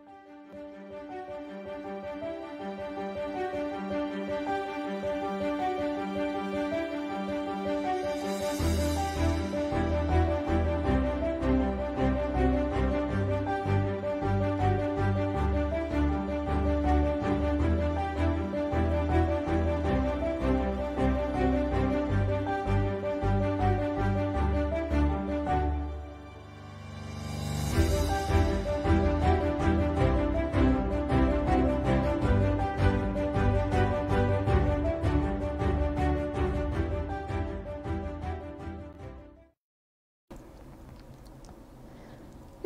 何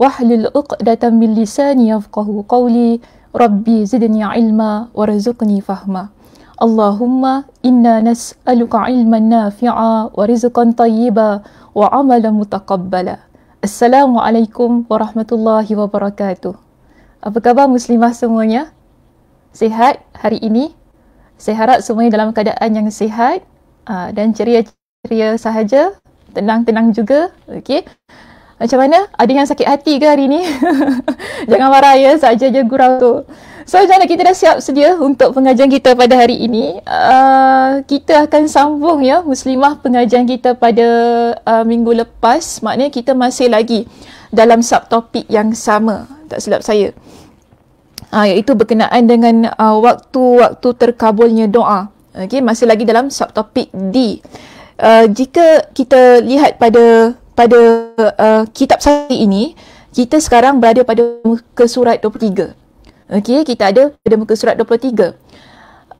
واحلل عقدة من لساني Yafqahu قولي ربي زدني علما وارزقني فهما اللهم إنا نسألك علما نافعا ورزقا طيبا وعملا متقبلا السلام عليكم ورحمة الله وبركاته Apa khabar muslimah semuanya? Sihat hari ini? Saya harap semuanya dalam keadaan yang sihat ah, dan ceria-ceria sahaja, tenang-tenang juga. Okay. Macam mana? Ada yang sakit hati ke hari ni? Jangan marah ya, saja je gurau tu. So, macam mana kita dah siap sedia untuk pengajian kita pada hari ini? Uh, kita akan sambung ya, muslimah pengajian kita pada uh, minggu lepas. Maknanya kita masih lagi dalam subtopik yang sama. Tak silap saya. Uh, iaitu berkenaan dengan uh, waktu-waktu terkabulnya doa. Okay, masih lagi dalam subtopik D. Uh, jika kita lihat pada pada uh, kitab sari ini, kita sekarang berada pada muka surat 23. Okey, kita ada pada muka surat 23.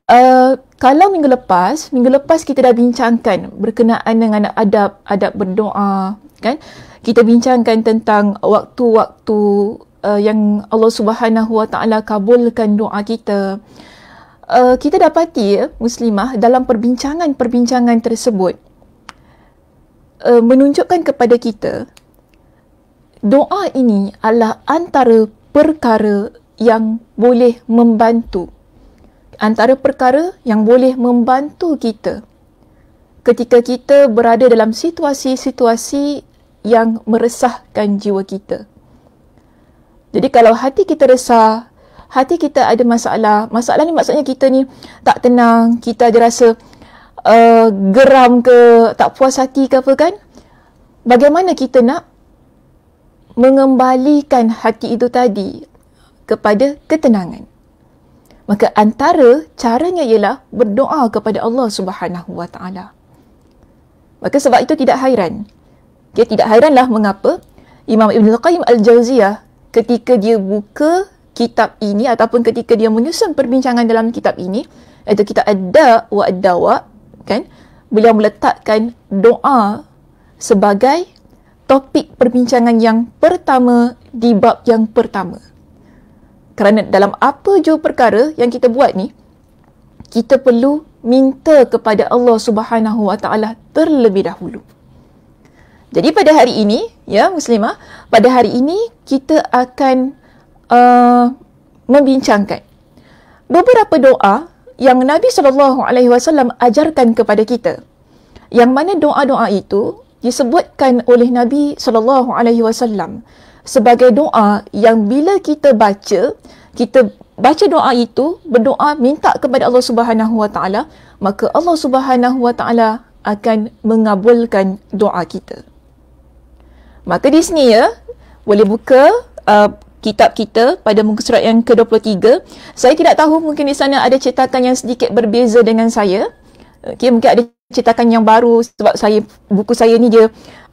Uh, kalau minggu lepas, minggu lepas kita dah bincangkan berkenaan dengan adab, adab berdoa, kan? Kita bincangkan tentang waktu-waktu uh, yang Allah Subhanahu Wa Taala kabulkan doa kita. Uh, kita dapati ya, muslimah dalam perbincangan-perbincangan tersebut uh, menunjukkan kepada kita doa ini adalah antara perkara yang boleh membantu antara perkara yang boleh membantu kita ketika kita berada dalam situasi-situasi yang meresahkan jiwa kita jadi kalau hati kita resah hati kita ada masalah masalah ni maksudnya kita ni tak tenang kita ada rasa uh, geram ke tak puas hati ke apa kan bagaimana kita nak mengembalikan hati itu tadi kepada ketenangan maka antara caranya ialah berdoa kepada Allah Subhanahu Wa Taala maka sebab itu tidak hairan dia tidak hairanlah mengapa Imam Ibn Al-Qayyim Al-Jawziyah ketika dia buka kitab ini ataupun ketika dia menyusun perbincangan dalam kitab ini iaitu kitab Adda wa Adawa' kan beliau meletakkan doa sebagai topik perbincangan yang pertama di bab yang pertama kerana dalam apa jua perkara yang kita buat ni kita perlu minta kepada Allah Subhanahu Wa Taala terlebih dahulu jadi pada hari ini ya muslimah pada hari ini kita akan uh, membincangkan beberapa doa yang Nabi Sallallahu Alaihi Wasallam ajarkan kepada kita. Yang mana doa-doa itu disebutkan oleh Nabi Sallallahu Alaihi Wasallam sebagai doa yang bila kita baca, kita baca doa itu, berdoa minta kepada Allah Subhanahu Wa Taala, maka Allah Subhanahu Wa Taala akan mengabulkan doa kita. Maka di sini ya, boleh buka uh, kitab kita pada muka surat yang ke-23. Saya tidak tahu mungkin di sana ada cetakan yang sedikit berbeza dengan saya. Okay, mungkin ada cetakan yang baru sebab saya buku saya ni dia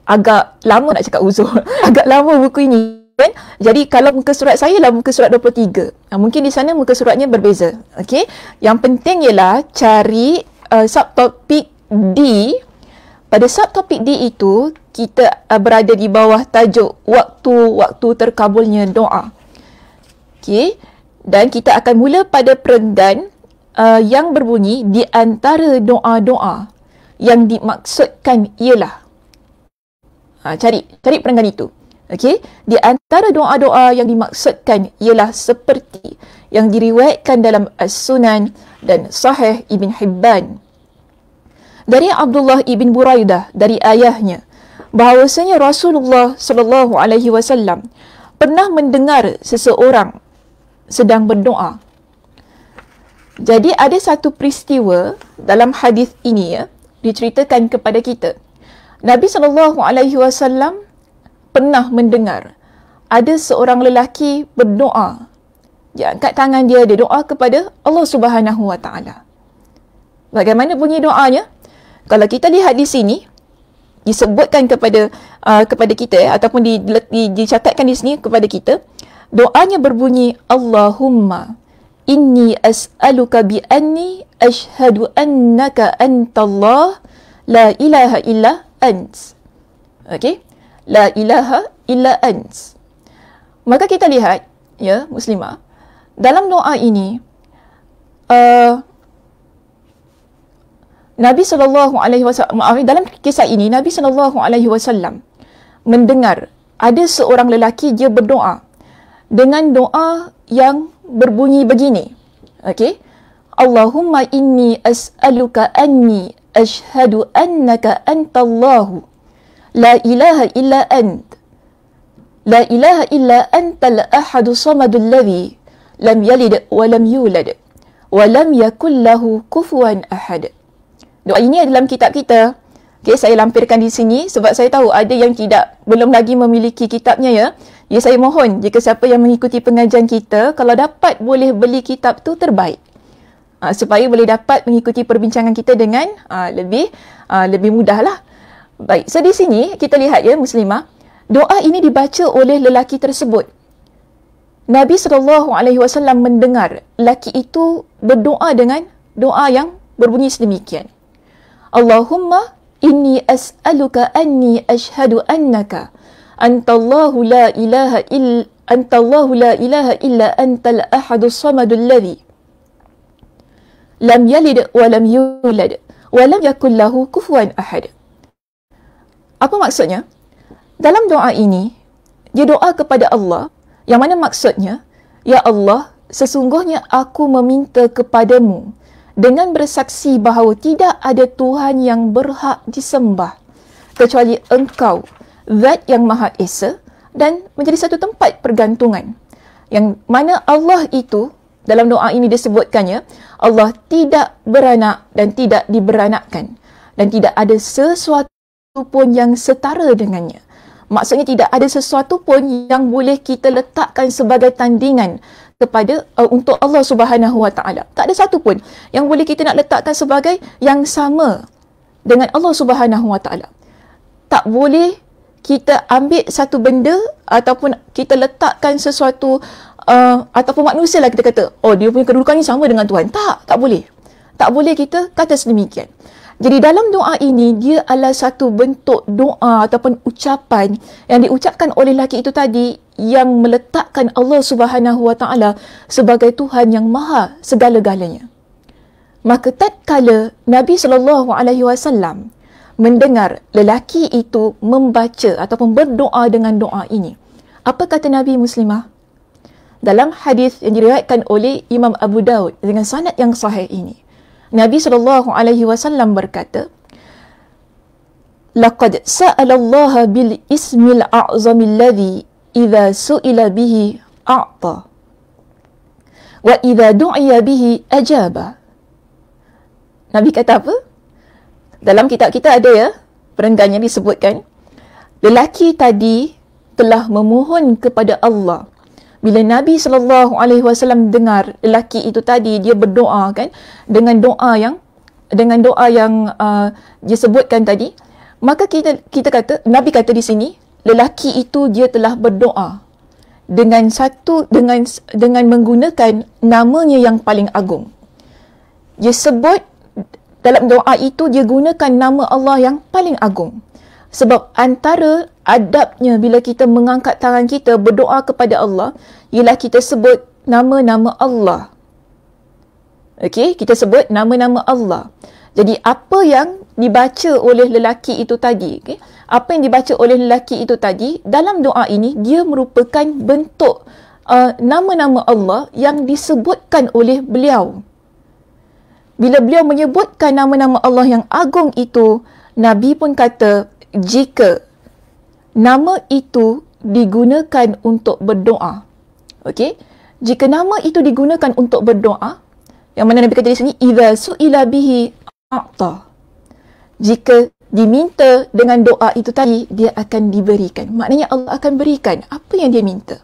agak lama nak cakap uzur. agak lama buku ini. Kan? Jadi kalau muka surat saya lah muka surat 23. Mungkin di sana muka suratnya berbeza. Okay? Yang penting ialah cari uh, subtopik D pada subtopik D itu, kita eh, berada di bawah tajuk waktu-waktu terkabulnya doa. Okey, dan kita akan mula pada perenggan uh, eh, yang berbunyi di antara doa-doa yang dimaksudkan ialah. Ha, cari, cari perenggan itu. Okey, di antara doa-doa yang dimaksudkan ialah seperti yang diriwayatkan dalam As-Sunan dan Sahih Ibn Hibban dari Abdullah ibn Buraidah dari ayahnya bahawasanya Rasulullah sallallahu alaihi wasallam pernah mendengar seseorang sedang berdoa. Jadi ada satu peristiwa dalam hadis ini ya diceritakan kepada kita. Nabi sallallahu alaihi wasallam pernah mendengar ada seorang lelaki berdoa. Dia angkat tangan dia dia doa kepada Allah Subhanahu wa taala. Bagaimana bunyi doanya? kalau kita lihat di sini disebutkan kepada uh, kepada kita eh, ataupun di, di, dicatatkan di sini kepada kita doanya berbunyi Allahumma inni as'aluka bi anni ashhadu annaka antallah la ilaha illa ants. okey la ilaha illa ants. maka kita lihat ya muslimah dalam doa ini uh, Nabi sallallahu alaihi wasallam dalam kisah ini Nabi sallallahu alaihi wasallam mendengar ada seorang lelaki dia berdoa dengan doa yang berbunyi begini. Okey. Allahumma inni as'aluka anni ashhadu annaka antallahu la ilaha illa ant la ilaha illa antal ahadu samadul ladhi lam yalid wa lam yulad wa lam yakul lahu kufuwan ahad. Doa ini dalam kitab kita. Okey, saya lampirkan di sini sebab saya tahu ada yang tidak belum lagi memiliki kitabnya ya. Ya saya mohon jika siapa yang mengikuti pengajian kita kalau dapat boleh beli kitab tu terbaik. Ha, supaya boleh dapat mengikuti perbincangan kita dengan ha, lebih ha, lebih mudahlah. Baik, so di sini kita lihat ya muslimah, doa ini dibaca oleh lelaki tersebut. Nabi sallallahu alaihi wasallam mendengar lelaki itu berdoa dengan doa yang berbunyi sedemikian. Allahumma inni as'aluka anni ashhadu annaka antallahu la ilaha illa antallahu la ilaha illa antal ahadu samadu alladhi lam yalid wa lam yulad wa lam yakul lahu kufuwan ahad apa maksudnya dalam doa ini dia doa kepada Allah yang mana maksudnya ya Allah sesungguhnya aku meminta kepadamu dengan bersaksi bahawa tidak ada Tuhan yang berhak disembah kecuali engkau, Zat yang Maha Esa dan menjadi satu tempat pergantungan. Yang mana Allah itu dalam doa ini disebutkannya, Allah tidak beranak dan tidak diberanakkan dan tidak ada sesuatu pun yang setara dengannya. Maksudnya tidak ada sesuatu pun yang boleh kita letakkan sebagai tandingan kepada uh, untuk Allah Subhanahu Wa Taala. Tak ada satu pun yang boleh kita nak letakkan sebagai yang sama dengan Allah Subhanahu Wa Taala. Tak boleh kita ambil satu benda ataupun kita letakkan sesuatu uh, ataupun manusia lah kita kata, oh dia punya kedudukan ni sama dengan Tuhan. Tak, tak boleh. Tak boleh kita kata sedemikian. Jadi dalam doa ini dia adalah satu bentuk doa ataupun ucapan yang diucapkan oleh lelaki itu tadi yang meletakkan Allah Subhanahu Wa Taala sebagai Tuhan yang Maha segala-galanya. Maka tatkala Nabi sallallahu alaihi wasallam mendengar lelaki itu membaca ataupun berdoa dengan doa ini. Apa kata Nabi Muslimah? Dalam hadis yang diriwayatkan oleh Imam Abu Daud dengan sanad yang sahih ini. Nabi sallallahu alaihi wasallam berkata, "Laqad sa'ala Allah bil ismil a'zami alladhi idza su'ila bihi a'ta wa idza du'iya bihi ajaba." Nabi kata apa? Dalam kitab kita ada ya, perenggannya disebutkan. Lelaki tadi telah memohon kepada Allah bila Nabi sallallahu alaihi wasallam dengar lelaki itu tadi dia berdoa kan dengan doa yang dengan doa yang uh, dia sebutkan tadi maka kita kita kata Nabi kata di sini lelaki itu dia telah berdoa dengan satu dengan dengan menggunakan namanya yang paling agung dia sebut dalam doa itu dia gunakan nama Allah yang paling agung sebab antara adabnya bila kita mengangkat tangan kita berdoa kepada Allah ialah kita sebut nama-nama Allah. Okey, kita sebut nama-nama Allah. Jadi apa yang dibaca oleh lelaki itu tadi, okey? Apa yang dibaca oleh lelaki itu tadi dalam doa ini dia merupakan bentuk uh, nama-nama Allah yang disebutkan oleh beliau. Bila beliau menyebutkan nama-nama Allah yang agung itu, Nabi pun kata, jika nama itu digunakan untuk berdoa. Okey. Jika nama itu digunakan untuk berdoa, yang mana Nabi kata di sini idza su'ila bihi a'ta. Jika diminta dengan doa itu tadi dia akan diberikan. Maknanya Allah akan berikan apa yang dia minta.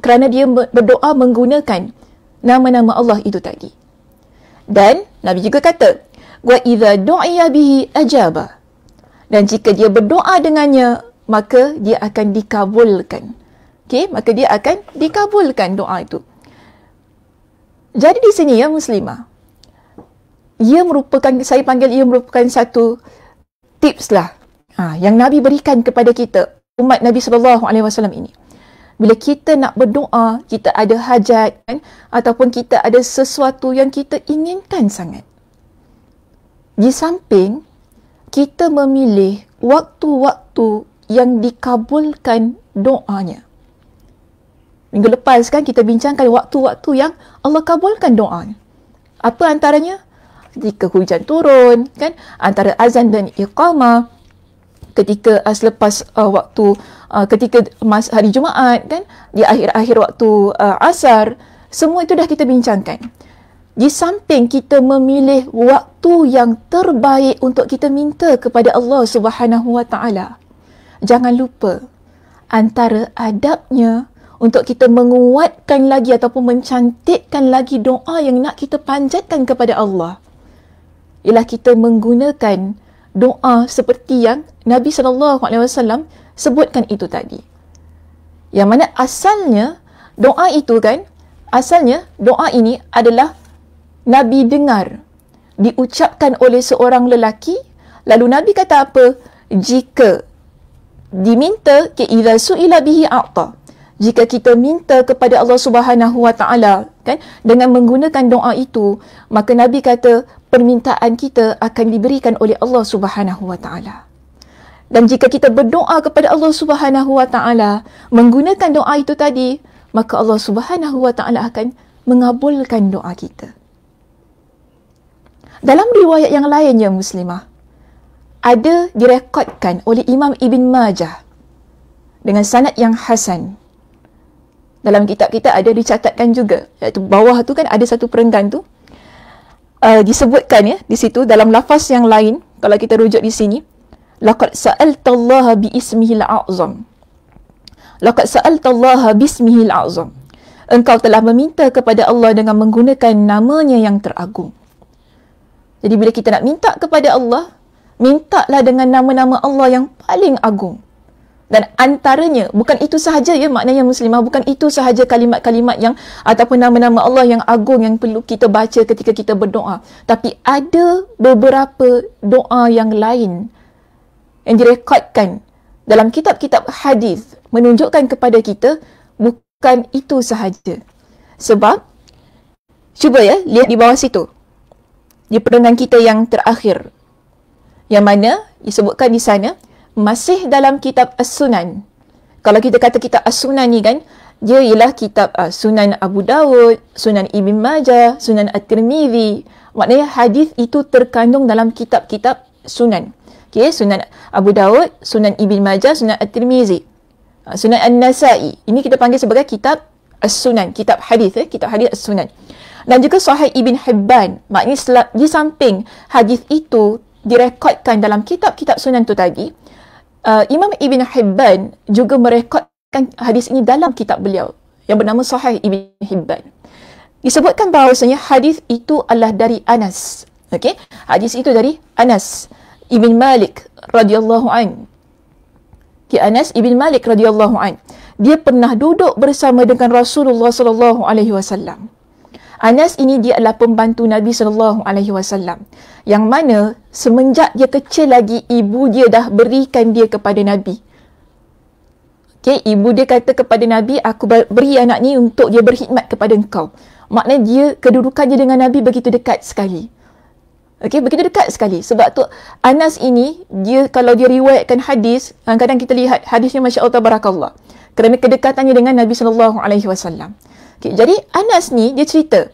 Kerana dia berdoa menggunakan nama-nama Allah itu tadi. Dan Nabi juga kata, wa idza du'iya bihi ajaba dan jika dia berdoa dengannya maka dia akan dikabulkan Okay, maka dia akan dikabulkan doa itu jadi di sini ya muslimah ia merupakan saya panggil ia merupakan satu tips lah ha, yang nabi berikan kepada kita umat nabi sallallahu alaihi wasallam ini bila kita nak berdoa kita ada hajat kan ataupun kita ada sesuatu yang kita inginkan sangat di samping kita memilih waktu-waktu yang dikabulkan doanya. Minggu lepas kan kita bincangkan waktu-waktu yang Allah kabulkan doa. Apa antaranya? Ketika hujan turun, kan? Antara azan dan iqamah, ketika uh, selepas uh, waktu uh, ketika mas hari Jumaat kan di akhir-akhir waktu uh, asar semua itu dah kita bincangkan di samping kita memilih waktu yang terbaik untuk kita minta kepada Allah Subhanahu Wa Taala. Jangan lupa antara adabnya untuk kita menguatkan lagi ataupun mencantikkan lagi doa yang nak kita panjatkan kepada Allah ialah kita menggunakan doa seperti yang Nabi sallallahu alaihi wasallam sebutkan itu tadi. Yang mana asalnya doa itu kan asalnya doa ini adalah Nabi dengar diucapkan oleh seorang lelaki lalu Nabi kata apa jika diminta ke idza suila bihi a'ta jika kita minta kepada Allah Subhanahu wa taala kan dengan menggunakan doa itu maka Nabi kata permintaan kita akan diberikan oleh Allah Subhanahu wa taala dan jika kita berdoa kepada Allah Subhanahu wa taala menggunakan doa itu tadi maka Allah Subhanahu wa taala akan mengabulkan doa kita. Dalam riwayat yang lainnya muslimah, ada direkodkan oleh Imam Ibn Majah dengan sanad yang hasan. Dalam kitab kita ada dicatatkan juga, iaitu bawah tu kan ada satu perenggan tu, uh, disebutkan ya di situ dalam lafaz yang lain, kalau kita rujuk di sini, laqad sa'alta Allah bi ismihil a'zam. Laqad sa'alta Allah bi Engkau telah meminta kepada Allah dengan menggunakan namanya yang teragung. Jadi bila kita nak minta kepada Allah, mintalah dengan nama-nama Allah yang paling agung. Dan antaranya, bukan itu sahaja ya maknanya muslimah, bukan itu sahaja kalimat-kalimat yang ataupun nama-nama Allah yang agung yang perlu kita baca ketika kita berdoa. Tapi ada beberapa doa yang lain yang direkodkan dalam kitab-kitab hadis menunjukkan kepada kita bukan itu sahaja. Sebab, cuba ya, lihat di bawah situ di perenang kita yang terakhir. Yang mana disebutkan di sana, masih dalam kitab As-Sunan. Kalau kita kata kitab As-Sunan ni kan, dia ialah kitab uh, Sunan Abu Dawud, Sunan Ibn Majah, Sunan at tirmizi Maknanya hadis itu terkandung dalam kitab-kitab Sunan. Okay, Sunan Abu Dawud, Sunan Ibn Majah, Sunan at tirmizi Uh, ah, Sunan An-Nasai. Ini kita panggil sebagai kitab As-Sunan, kitab hadis eh, kitab hadis As-Sunan dan juga Sahih Ibn Hibban. Maknanya di samping hadis itu direkodkan dalam kitab-kitab sunan itu tadi, uh, Imam Ibn Hibban juga merekodkan hadis ini dalam kitab beliau yang bernama Sahih Ibn Hibban. Disebutkan bahawasanya hadis itu adalah dari Anas. okay? hadis itu dari Anas Ibn Malik radhiyallahu an. Ki Anas Ibn Malik radhiyallahu an. Dia pernah duduk bersama dengan Rasulullah sallallahu alaihi wasallam. Anas ini dia adalah pembantu Nabi sallallahu alaihi wasallam yang mana semenjak dia kecil lagi ibu dia dah berikan dia kepada Nabi. Okey, ibu dia kata kepada Nabi, aku beri anak ni untuk dia berkhidmat kepada engkau. Maknanya dia kedudukan dia dengan Nabi begitu dekat sekali. Okey, begitu dekat sekali. Sebab tu Anas ini, dia kalau dia riwayatkan hadis, kadang-kadang kita lihat hadisnya Masya Allah Tabarakallah. Kerana kedekatannya dengan Nabi SAW. Alaihi Wasallam. Okay, jadi Anas ni dia cerita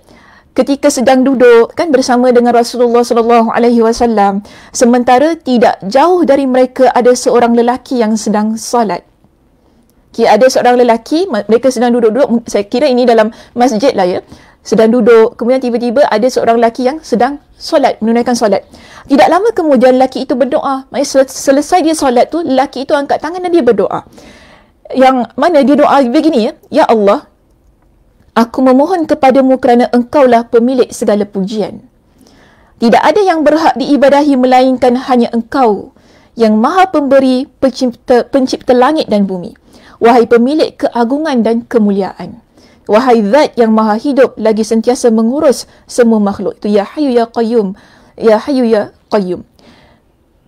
ketika sedang duduk kan bersama dengan Rasulullah sallallahu alaihi wasallam sementara tidak jauh dari mereka ada seorang lelaki yang sedang solat. Okay, ada seorang lelaki mereka sedang duduk-duduk saya kira ini dalam masjid lah ya sedang duduk kemudian tiba-tiba ada seorang lelaki yang sedang solat menunaikan solat tidak lama kemudian lelaki itu berdoa selesai dia solat tu lelaki itu angkat tangan dan dia berdoa yang mana dia doa begini ya ya Allah Aku memohon kepadamu kerana engkaulah pemilik segala pujian. Tidak ada yang berhak diibadahi melainkan hanya engkau yang maha pemberi pencipta, pencipta langit dan bumi. Wahai pemilik keagungan dan kemuliaan. Wahai zat yang maha hidup lagi sentiasa mengurus semua makhluk. Itu ya hayu ya qayyum. Ya hayu ya qayyum.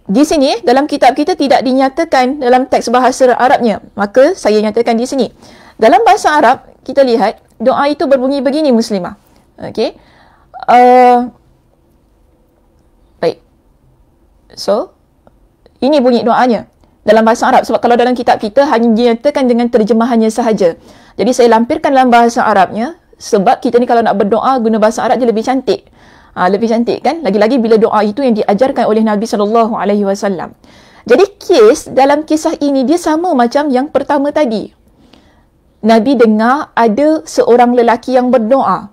Di sini dalam kitab kita tidak dinyatakan dalam teks bahasa Arabnya. Maka saya nyatakan di sini. Dalam bahasa Arab kita lihat doa itu berbunyi begini muslimah. Okey. Uh, baik. So, ini bunyi doanya dalam bahasa Arab. Sebab kalau dalam kitab kita, hanya dinyatakan dengan terjemahannya sahaja. Jadi, saya lampirkan dalam bahasa Arabnya. Sebab kita ni kalau nak berdoa, guna bahasa Arab je lebih cantik. Ha, lebih cantik kan? Lagi-lagi bila doa itu yang diajarkan oleh Nabi Sallallahu Alaihi Wasallam. Jadi, kes dalam kisah ini, dia sama macam yang pertama tadi. Nabi dengar ada seorang lelaki yang berdoa.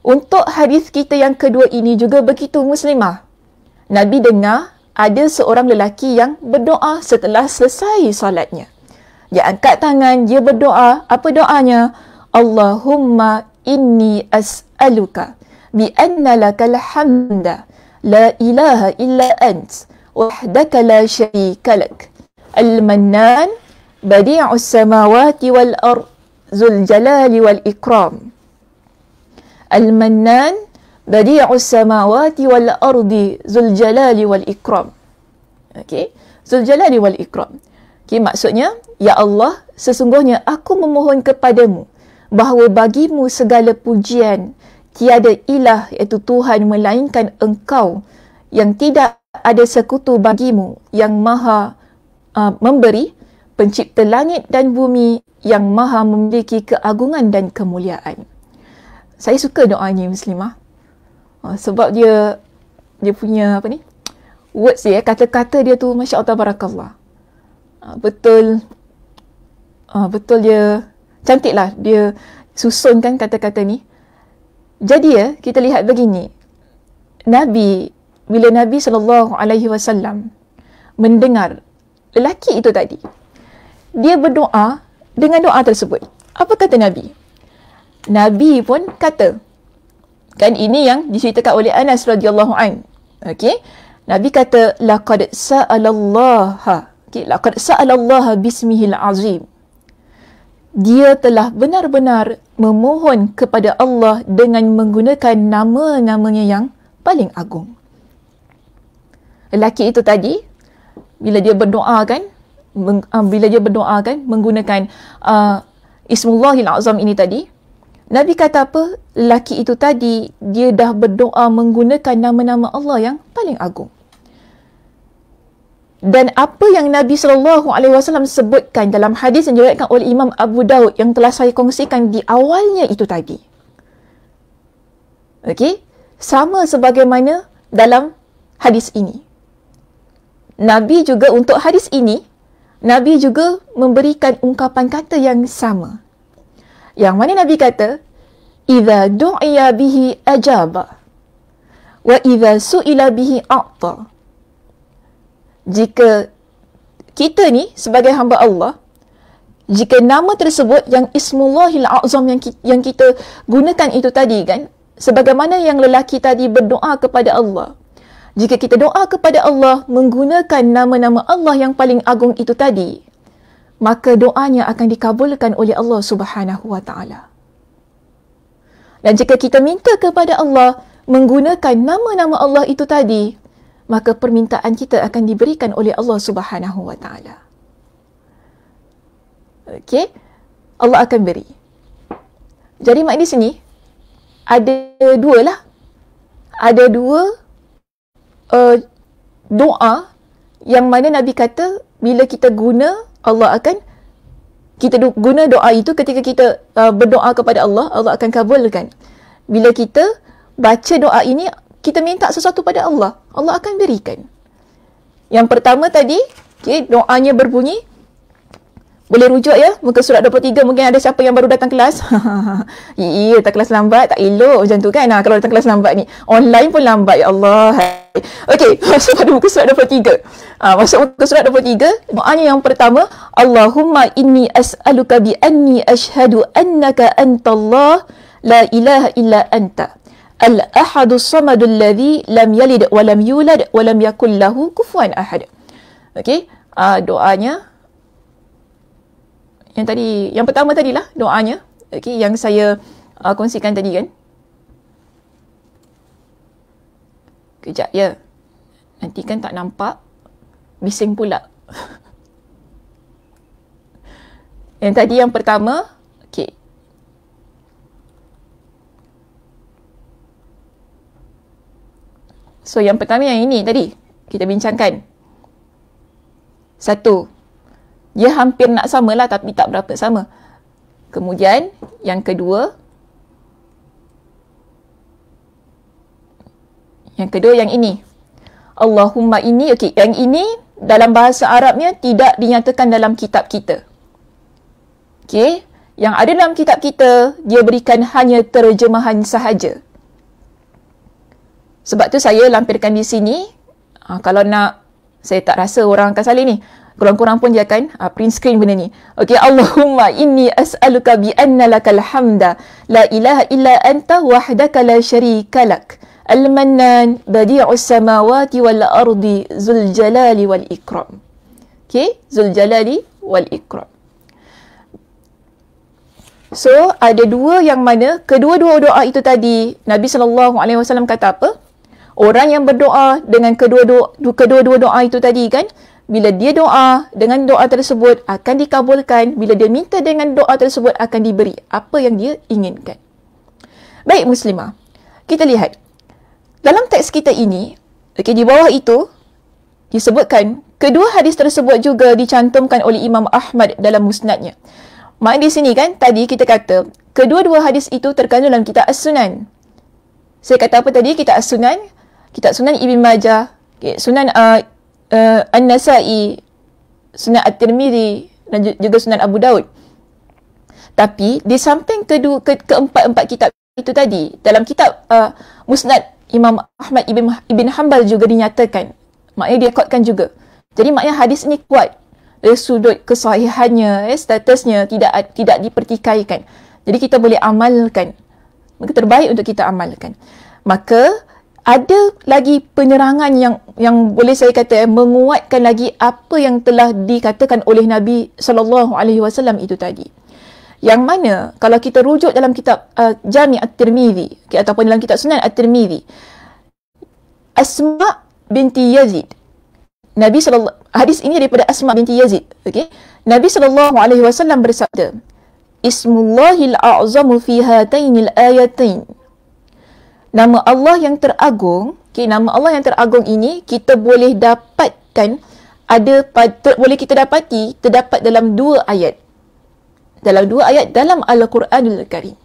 Untuk hadis kita yang kedua ini juga begitu muslimah. Nabi dengar ada seorang lelaki yang berdoa setelah selesai solatnya. Dia angkat tangan, dia berdoa. Apa doanya? Allahumma inni as'aluka bi anna lakal hamda la ilaha illa ant wahdaka la syarika al-mannan بديع السماوات والأرض ذو الجلال والإكرام المنان بديع السماوات والأرض ذو الجلال والإكرام okay. ذو الجلال والإكرام okay. maksudnya Ya Allah sesungguhnya aku memohon kepadamu bahawa bagimu segala pujian tiada ilah iaitu Tuhan melainkan engkau yang tidak ada sekutu bagimu yang maha uh, memberi pencipta langit dan bumi yang maha memiliki keagungan dan kemuliaan. Saya suka doanya Muslimah. Ah, sebab dia dia punya apa ni? Words dia, kata-kata dia tu Masya Allah Barakallah. Ah, betul. Ah, betul dia. Cantik lah dia susunkan kata-kata ni. Jadi ya, kita lihat begini. Nabi, bila Nabi SAW mendengar lelaki itu tadi, dia berdoa dengan doa tersebut. Apa kata Nabi? Nabi pun kata, kan ini yang diceritakan oleh Anas radhiyallahu an. Okey. Nabi kata laqad sa'alallaha. Okey, laqad sa'alallaha bismihil azim. Dia telah benar-benar memohon kepada Allah dengan menggunakan nama-namanya yang paling agung. Lelaki itu tadi bila dia berdoa kan, meng, uh, bila dia berdoa kan menggunakan uh, ismullahil azam ini tadi Nabi kata apa laki itu tadi dia dah berdoa menggunakan nama-nama Allah yang paling agung dan apa yang Nabi sallallahu alaihi wasallam sebutkan dalam hadis yang diriwayatkan oleh Imam Abu Daud yang telah saya kongsikan di awalnya itu tadi. Okay, sama sebagaimana dalam hadis ini. Nabi juga untuk hadis ini Nabi juga memberikan ungkapan kata yang sama. Yang mana Nabi kata, "Idza du'iya bihi ajaba wa idza su'ila bihi a'ta." Jika kita ni sebagai hamba Allah, jika nama tersebut yang Ismullahil Azam yang kita, yang kita gunakan itu tadi kan, sebagaimana yang lelaki tadi berdoa kepada Allah, jika kita doa kepada Allah menggunakan nama-nama Allah yang paling agung itu tadi, maka doanya akan dikabulkan oleh Allah Subhanahu Wa Taala. Dan jika kita minta kepada Allah menggunakan nama-nama Allah itu tadi, maka permintaan kita akan diberikan oleh Allah Subhanahu Wa Taala. Okey? Allah akan beri. Jadi mak di sini ada dua lah. Ada dua uh, doa yang mana Nabi kata bila kita guna Allah akan kita guna doa itu ketika kita uh, berdoa kepada Allah Allah akan kabulkan. Bila kita baca doa ini kita minta sesuatu pada Allah, Allah akan berikan. Yang pertama tadi, okay, doanya berbunyi boleh rujuk ya muka surat 23 mungkin ada siapa yang baru datang kelas. ya datang kelas lambat tak elok macam tu kan. Ha, kalau datang kelas lambat ni online pun lambat ya Allah. Okey, masuk pada muka surat 23. Ha, ah, masuk muka surat 23, doanya yang pertama, Allahumma inni as'aluka bi anni ashhadu annaka antallah la ilaha illa anta. Al-Ahad as-Samad alladhi lam yalid walam yulad walam lam yakul lahu kufuwan ahad. Okay, uh, ah, doanya yang tadi yang pertama tadilah doanya okey yang saya uh, kongsikan tadi kan kejap ya nanti kan tak nampak bising pula yang tadi yang pertama okey so yang pertama yang ini tadi kita bincangkan satu Ya hampir nak sama lah tapi tak berapa sama. Kemudian yang kedua. Yang kedua yang ini. Allahumma ini. okay, yang ini dalam bahasa Arabnya tidak dinyatakan dalam kitab kita. okay? yang ada dalam kitab kita, dia berikan hanya terjemahan sahaja. Sebab tu saya lampirkan di sini. Ha, kalau nak, saya tak rasa orang akan salin ni. Kurang-kurang pun dia akan uh, print screen benda ni. Okay, Allahumma inni as'aluka bi anna lakal hamda la ilaha illa anta wahdaka la syarika lak. Al-Mannan badi'us samawati wal ardi zul jalali wal ikram. Okay, zul jalali wal ikram. So, ada dua yang mana kedua-dua doa itu tadi Nabi sallallahu alaihi wasallam kata apa? Orang yang berdoa dengan kedua-dua doa itu tadi kan, bila dia doa dengan doa tersebut akan dikabulkan bila dia minta dengan doa tersebut akan diberi apa yang dia inginkan baik muslimah kita lihat dalam teks kita ini okey di bawah itu disebutkan kedua hadis tersebut juga dicantumkan oleh Imam Ahmad dalam musnadnya Maknanya di sini kan tadi kita kata kedua-dua hadis itu terkandung dalam kitab As-Sunan. Saya kata apa tadi? Kitab As-Sunan, kitab Sunan Ibn Majah, okay, Sunan uh, uh, An-Nasa'i, Sunan At-Tirmidhi dan juga Sunan Abu Daud. Tapi di samping kedua, ke, keempat-empat kitab itu tadi, dalam kitab uh, Musnad Imam Ahmad Ibn, Ibn Hanbal juga dinyatakan. Maknanya dia kuatkan juga. Jadi maknanya hadis ini kuat dari sudut kesahihannya, eh, statusnya tidak tidak dipertikaikan. Jadi kita boleh amalkan. Maka terbaik untuk kita amalkan. Maka ada lagi penyerangan yang yang boleh saya kata eh, menguatkan lagi apa yang telah dikatakan oleh Nabi sallallahu alaihi wasallam itu tadi. Yang mana kalau kita rujuk dalam kitab uh, Jami At-Tirmizi okay, ataupun dalam kitab Sunan At-Tirmizi Asma binti Yazid Nabi sallallahu hadis ini daripada Asma binti Yazid okey Nabi sallallahu alaihi wasallam bersabda Ismullahil a'zamu fi hatainil ayatain nama Allah yang teragung, okay, nama Allah yang teragung ini kita boleh dapatkan ada ter, boleh kita dapati terdapat dalam dua ayat. Dalam dua ayat dalam Al-Quranul Karim.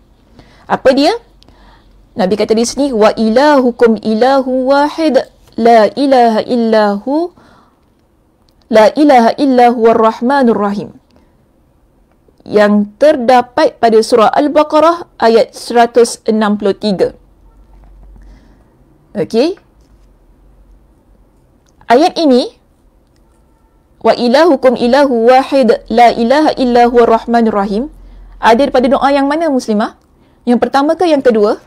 Apa dia? Nabi kata di sini wa ilahukum ilahu wahid la ilaha illahu la ilaha illahu ar-rahmanur rahim yang terdapat pada surah Al-Baqarah ayat 163. Okay Ayat ini Wa ilahukum ilahu wahid la ilaha illa huwa rahmanur rahim. Ada pada doa yang mana muslimah? Yang pertama ke yang kedua?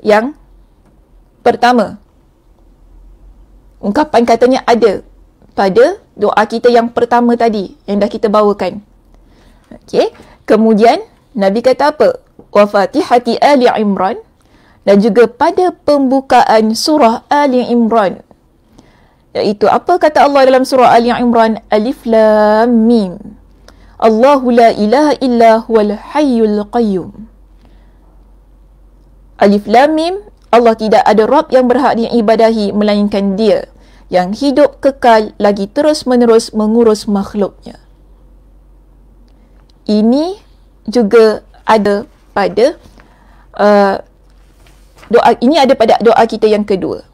Yang pertama. Ungkapan katanya ada pada doa kita yang pertama tadi yang dah kita bawakan. Okey. Kemudian Nabi kata apa? Wa fatihati ali Imran dan juga pada pembukaan surah Ali Imran. Iaitu apa kata Allah dalam surah Ali Imran? Alif Lam Mim. Allahu la ilaha illa huwal hayyul qayyum. Alif Lam Mim. Allah tidak ada Rab yang berhak diibadahi melainkan dia yang hidup kekal lagi terus-menerus mengurus makhluknya. Ini juga ada pada uh, doa ini ada pada doa kita yang kedua.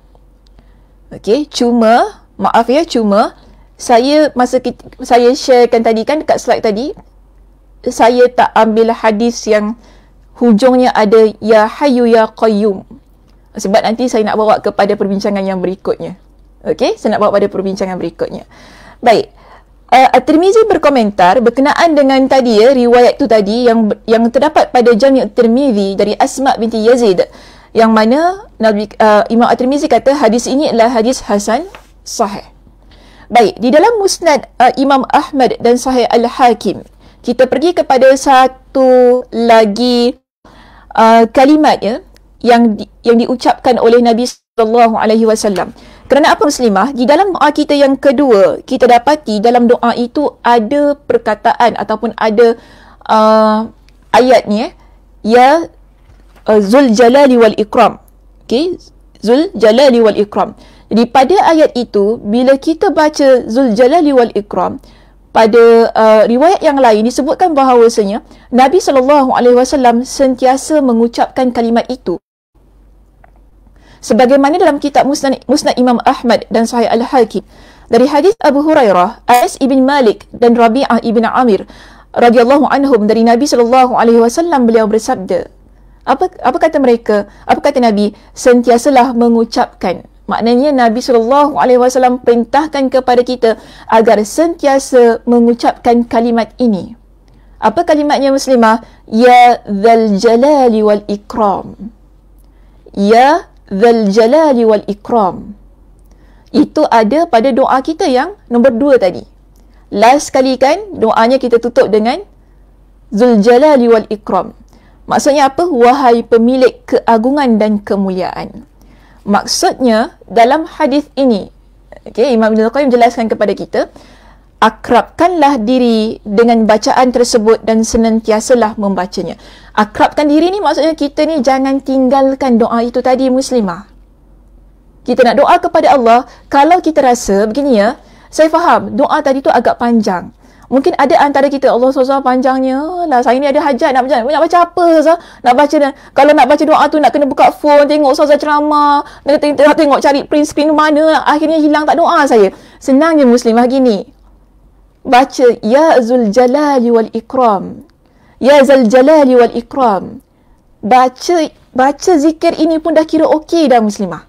Okey, cuma maaf ya, cuma saya masa kita, saya sharekan tadi kan dekat slide tadi saya tak ambil hadis yang hujungnya ada ya hayyu ya qayyum. Sebab nanti saya nak bawa kepada perbincangan yang berikutnya. Okey, saya nak bawa kepada perbincangan berikutnya. Baik. Uh, At-Tirmizi berkomentar berkenaan dengan tadi ya, riwayat tu tadi yang yang terdapat pada Jami' At-Tirmizi dari Asma' binti Yazid yang mana Nabi uh, Imam At-Tirmizi kata hadis ini adalah hadis hasan sahih. Baik, di dalam Musnad uh, Imam Ahmad dan Sahih Al-Hakim, kita pergi kepada satu lagi uh, kalimat ya yang di, yang diucapkan oleh Nabi sallallahu alaihi wasallam. Kerana apa muslimah? Di dalam doa kita yang kedua, kita dapati dalam doa itu ada perkataan ataupun ada uh, ayatnya ya Uh, Zul Jalali wal Ikram. okay? Zul Jalali wal Ikram. Jadi pada ayat itu bila kita baca Zul Jalali wal Ikram pada uh, riwayat yang lain disebutkan bahawasanya Nabi saw sentiasa mengucapkan kalimat itu. Sebagaimana dalam kitab Musnad Musnad Imam Ahmad dan Sahih Al-Hakim dari hadis Abu Hurairah, Anas bin Malik dan Rabi'ah bin Amir radhiyallahu anhum dari Nabi sallallahu alaihi wasallam beliau bersabda, apa apa kata mereka apa kata nabi sentiasalah mengucapkan maknanya nabi sallallahu alaihi wasallam perintahkan kepada kita agar sentiasa mengucapkan kalimat ini apa kalimatnya muslimah ya dzal jalali wal ikram ya dzal jalali wal ikram itu ada pada doa kita yang nombor dua tadi. Last sekali kan doanya kita tutup dengan Zul Jalali wal Ikram. Maksudnya apa? Wahai pemilik keagungan dan kemuliaan. Maksudnya dalam hadis ini, okay, Imam Ibn Al-Qayyim jelaskan kepada kita, akrabkanlah diri dengan bacaan tersebut dan senantiasalah membacanya. Akrabkan diri ni maksudnya kita ni jangan tinggalkan doa itu tadi muslimah. Kita nak doa kepada Allah, kalau kita rasa begini ya, saya faham doa tadi tu agak panjang. Mungkin ada antara kita Allah SWT panjangnya lah. Saya ni ada hajat nak baca. Nak baca apa Zah? Nak baca dan kalau nak baca doa tu nak kena buka phone tengok Ustaz ceramah. Nak tengok, tengok cari print screen mana. Akhirnya hilang tak doa saya. Senangnya Muslimah gini. Baca Ya Zul Jalal Wal Ikram. Ya Zul Jalal Wal Ikram. Baca baca zikir ini pun dah kira okey dah Muslimah.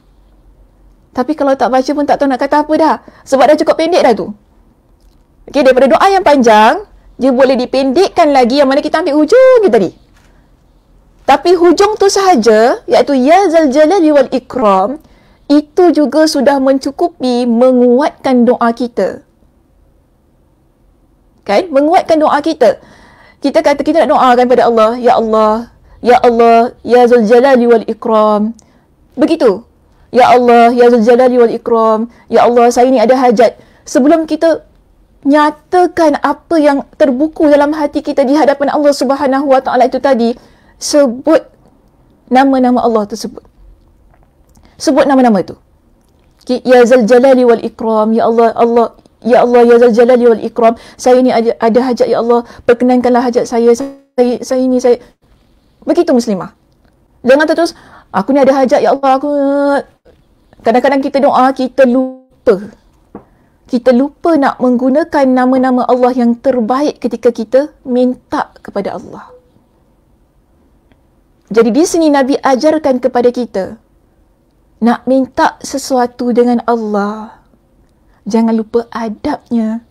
Tapi kalau tak baca pun tak tahu nak kata apa dah. Sebab dah cukup pendek dah tu. Okey, daripada doa yang panjang, dia boleh dipendekkan lagi yang mana kita ambil hujung tadi. Tapi hujung tu sahaja, iaitu Ya Zal Zaljalali Wal Ikram, itu juga sudah mencukupi menguatkan doa kita. Kan? Menguatkan doa kita. Kita kata kita nak doakan pada Allah, Ya Allah, Ya Allah, Ya Zal Zaljalali Wal Ikram. Begitu. Ya Allah, Ya Zal Zaljalali Wal Ikram. Ya Allah, saya ni ada hajat. Sebelum kita nyatakan apa yang terbuku dalam hati kita di hadapan Allah Subhanahu Wa Taala itu tadi sebut nama-nama Allah tersebut sebut nama-nama itu ya zal jalali wal ikram ya Allah Allah ya Allah ya zal jalali wal ikram saya ini ada, ada hajat ya Allah perkenankanlah hajat saya saya saya ini saya begitu muslimah jangan terus aku ni ada hajat ya Allah aku kadang-kadang kita doa kita lupa kita lupa nak menggunakan nama-nama Allah yang terbaik ketika kita minta kepada Allah. Jadi di sini Nabi ajarkan kepada kita nak minta sesuatu dengan Allah. Jangan lupa adabnya.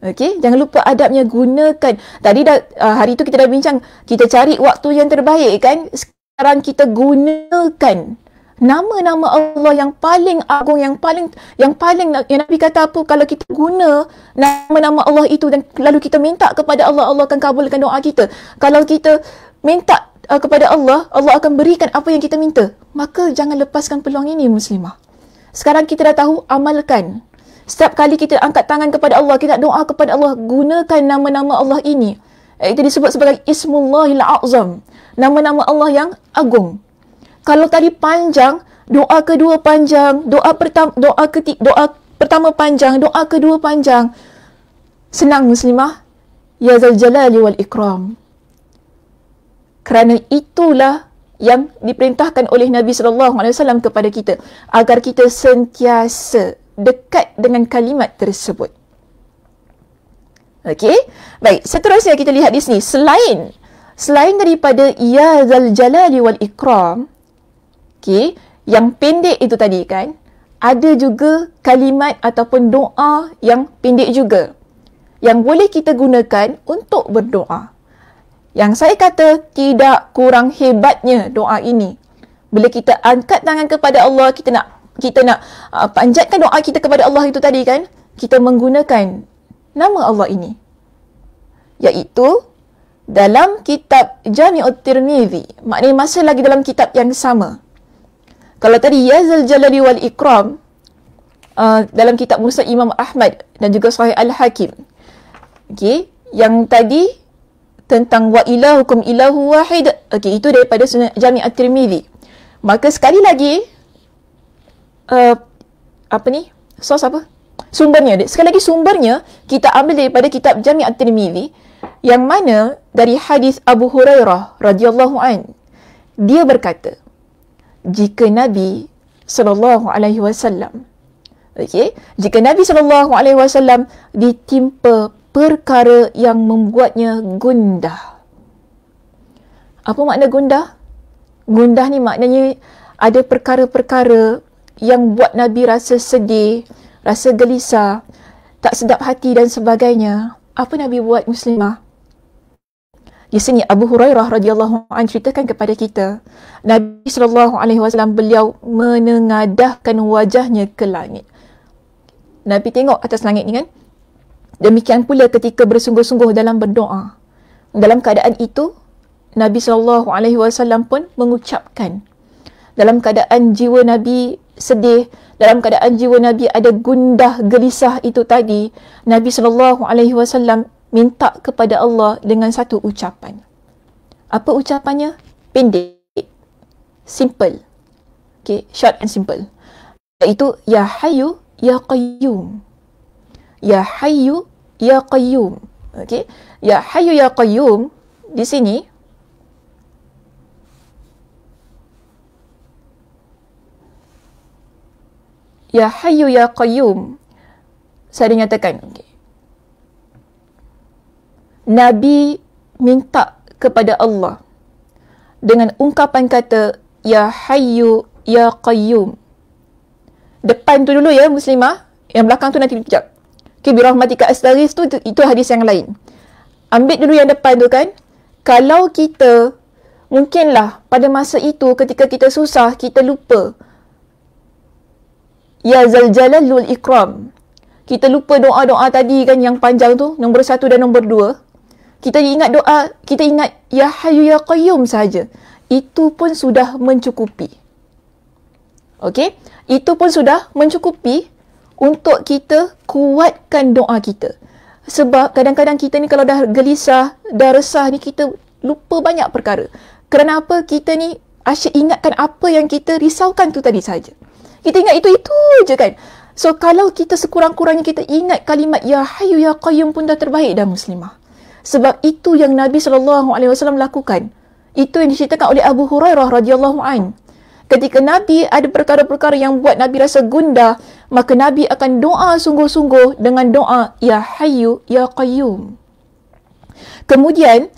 okay? jangan lupa adabnya gunakan. Tadi dah ah, hari itu kita dah bincang kita cari waktu yang terbaik kan? Sekarang kita gunakan nama-nama Allah yang paling agung yang paling yang paling yang Nabi kata apa kalau kita guna nama-nama Allah itu dan lalu kita minta kepada Allah Allah akan kabulkan doa kita. Kalau kita minta uh, kepada Allah, Allah akan berikan apa yang kita minta. Maka jangan lepaskan peluang ini muslimah. Sekarang kita dah tahu amalkan. Setiap kali kita angkat tangan kepada Allah, kita doa kepada Allah, gunakan nama-nama Allah ini. Eh, itu disebut sebagai Ismullahil Azam. Nama-nama Allah yang agung kalau tadi panjang doa kedua panjang doa pertama doa ketik doa pertama panjang doa kedua panjang senang muslimah ya zal jalali wal ikram kerana itulah yang diperintahkan oleh Nabi sallallahu alaihi wasallam kepada kita agar kita sentiasa dekat dengan kalimat tersebut. Okey. Baik, seterusnya kita lihat di sini selain selain daripada ya zal jalali wal ikram Okay, yang pendek itu tadi kan, ada juga kalimat ataupun doa yang pendek juga yang boleh kita gunakan untuk berdoa. Yang saya kata tidak kurang hebatnya doa ini. Bila kita angkat tangan kepada Allah, kita nak kita nak uh, panjatkan doa kita kepada Allah itu tadi kan, kita menggunakan nama Allah ini. Iaitu dalam kitab Jami'ut Tirmizi, maknanya masih lagi dalam kitab yang sama. Kalau tadi Yazal Jalali wal Ikram uh, dalam kitab Musa Imam Ahmad dan juga Sahih Al Hakim. Okey, yang tadi tentang wa ilahukum ilahu wahid. Okey, itu daripada Sunan Jami' At-Tirmizi. Maka sekali lagi uh, apa ni? Sos apa? Sumbernya. Sekali lagi sumbernya kita ambil daripada kitab Jami' At-Tirmizi yang mana dari hadis Abu Hurairah radhiyallahu an. Dia berkata, jika Nabi sallallahu alaihi wasallam okey jika Nabi sallallahu alaihi wasallam ditimpa perkara yang membuatnya gundah apa makna gundah gundah ni maknanya ada perkara-perkara yang buat Nabi rasa sedih rasa gelisah tak sedap hati dan sebagainya apa Nabi buat muslimah di sini Abu Hurairah radhiyallahu an ceritakan kepada kita Nabi sallallahu alaihi wasallam beliau menengadahkan wajahnya ke langit. Nabi tengok atas langit ni kan. Demikian pula ketika bersungguh-sungguh dalam berdoa. Dalam keadaan itu Nabi sallallahu alaihi wasallam pun mengucapkan dalam keadaan jiwa Nabi sedih, dalam keadaan jiwa Nabi ada gundah gelisah itu tadi, Nabi sallallahu alaihi wasallam minta kepada Allah dengan satu ucapan. Apa ucapannya? Pendek. Simple. Okay, short and simple. Iaitu, Ya Hayu, Ya Qayyum. Ya Hayu, Ya Qayyum. Okay, Ya Hayu, Ya Qayyum. Di sini, Ya Hayu, Ya Qayyum. Saya dinyatakan. Okay. Nabi minta kepada Allah dengan ungkapan kata ya hayyu ya qayyum. Depan tu dulu ya muslimah, yang belakang tu nanti kejap. Okay, bi rahmatika astaghis tu itu hadis yang lain. Ambil dulu yang depan tu kan. Kalau kita mungkinlah pada masa itu ketika kita susah kita lupa ya zaljalalul ikram. Kita lupa doa-doa tadi kan yang panjang tu, nombor satu dan nombor dua kita ingat doa, kita ingat ya hayu ya qayyum saja. Itu pun sudah mencukupi. Okey? Itu pun sudah mencukupi untuk kita kuatkan doa kita. Sebab kadang-kadang kita ni kalau dah gelisah, dah resah ni kita lupa banyak perkara. Kerana apa? Kita ni asyik ingatkan apa yang kita risaukan tu tadi saja. Kita ingat itu-itu je kan. So kalau kita sekurang-kurangnya kita ingat kalimat ya hayu ya qayyum pun dah terbaik dah muslimah. Sebab itu yang Nabi sallallahu alaihi wasallam lakukan. Itu yang diceritakan oleh Abu Hurairah radhiyallahu an. Ketika Nabi ada perkara-perkara yang buat Nabi rasa gundah, maka Nabi akan doa sungguh-sungguh dengan doa ya hayyu ya qayyum. Kemudian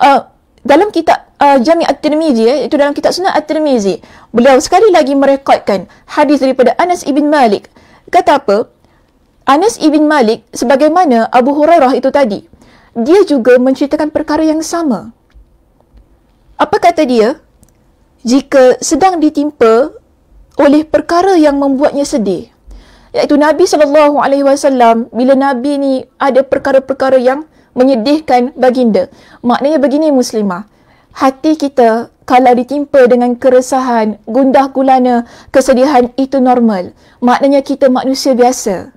uh, dalam kitab uh, Jami' At-Tirmizi iaitu ya, dalam kitab Sunan At-Tirmizi, beliau sekali lagi merekodkan hadis daripada Anas ibn Malik. Kata apa? Anas ibn Malik sebagaimana Abu Hurairah itu tadi dia juga menceritakan perkara yang sama. Apa kata dia? Jika sedang ditimpa oleh perkara yang membuatnya sedih. Iaitu Nabi saw. bila Nabi ni ada perkara-perkara yang menyedihkan baginda. Maknanya begini muslimah. Hati kita kalau ditimpa dengan keresahan, gundah gulana, kesedihan itu normal. Maknanya kita manusia biasa.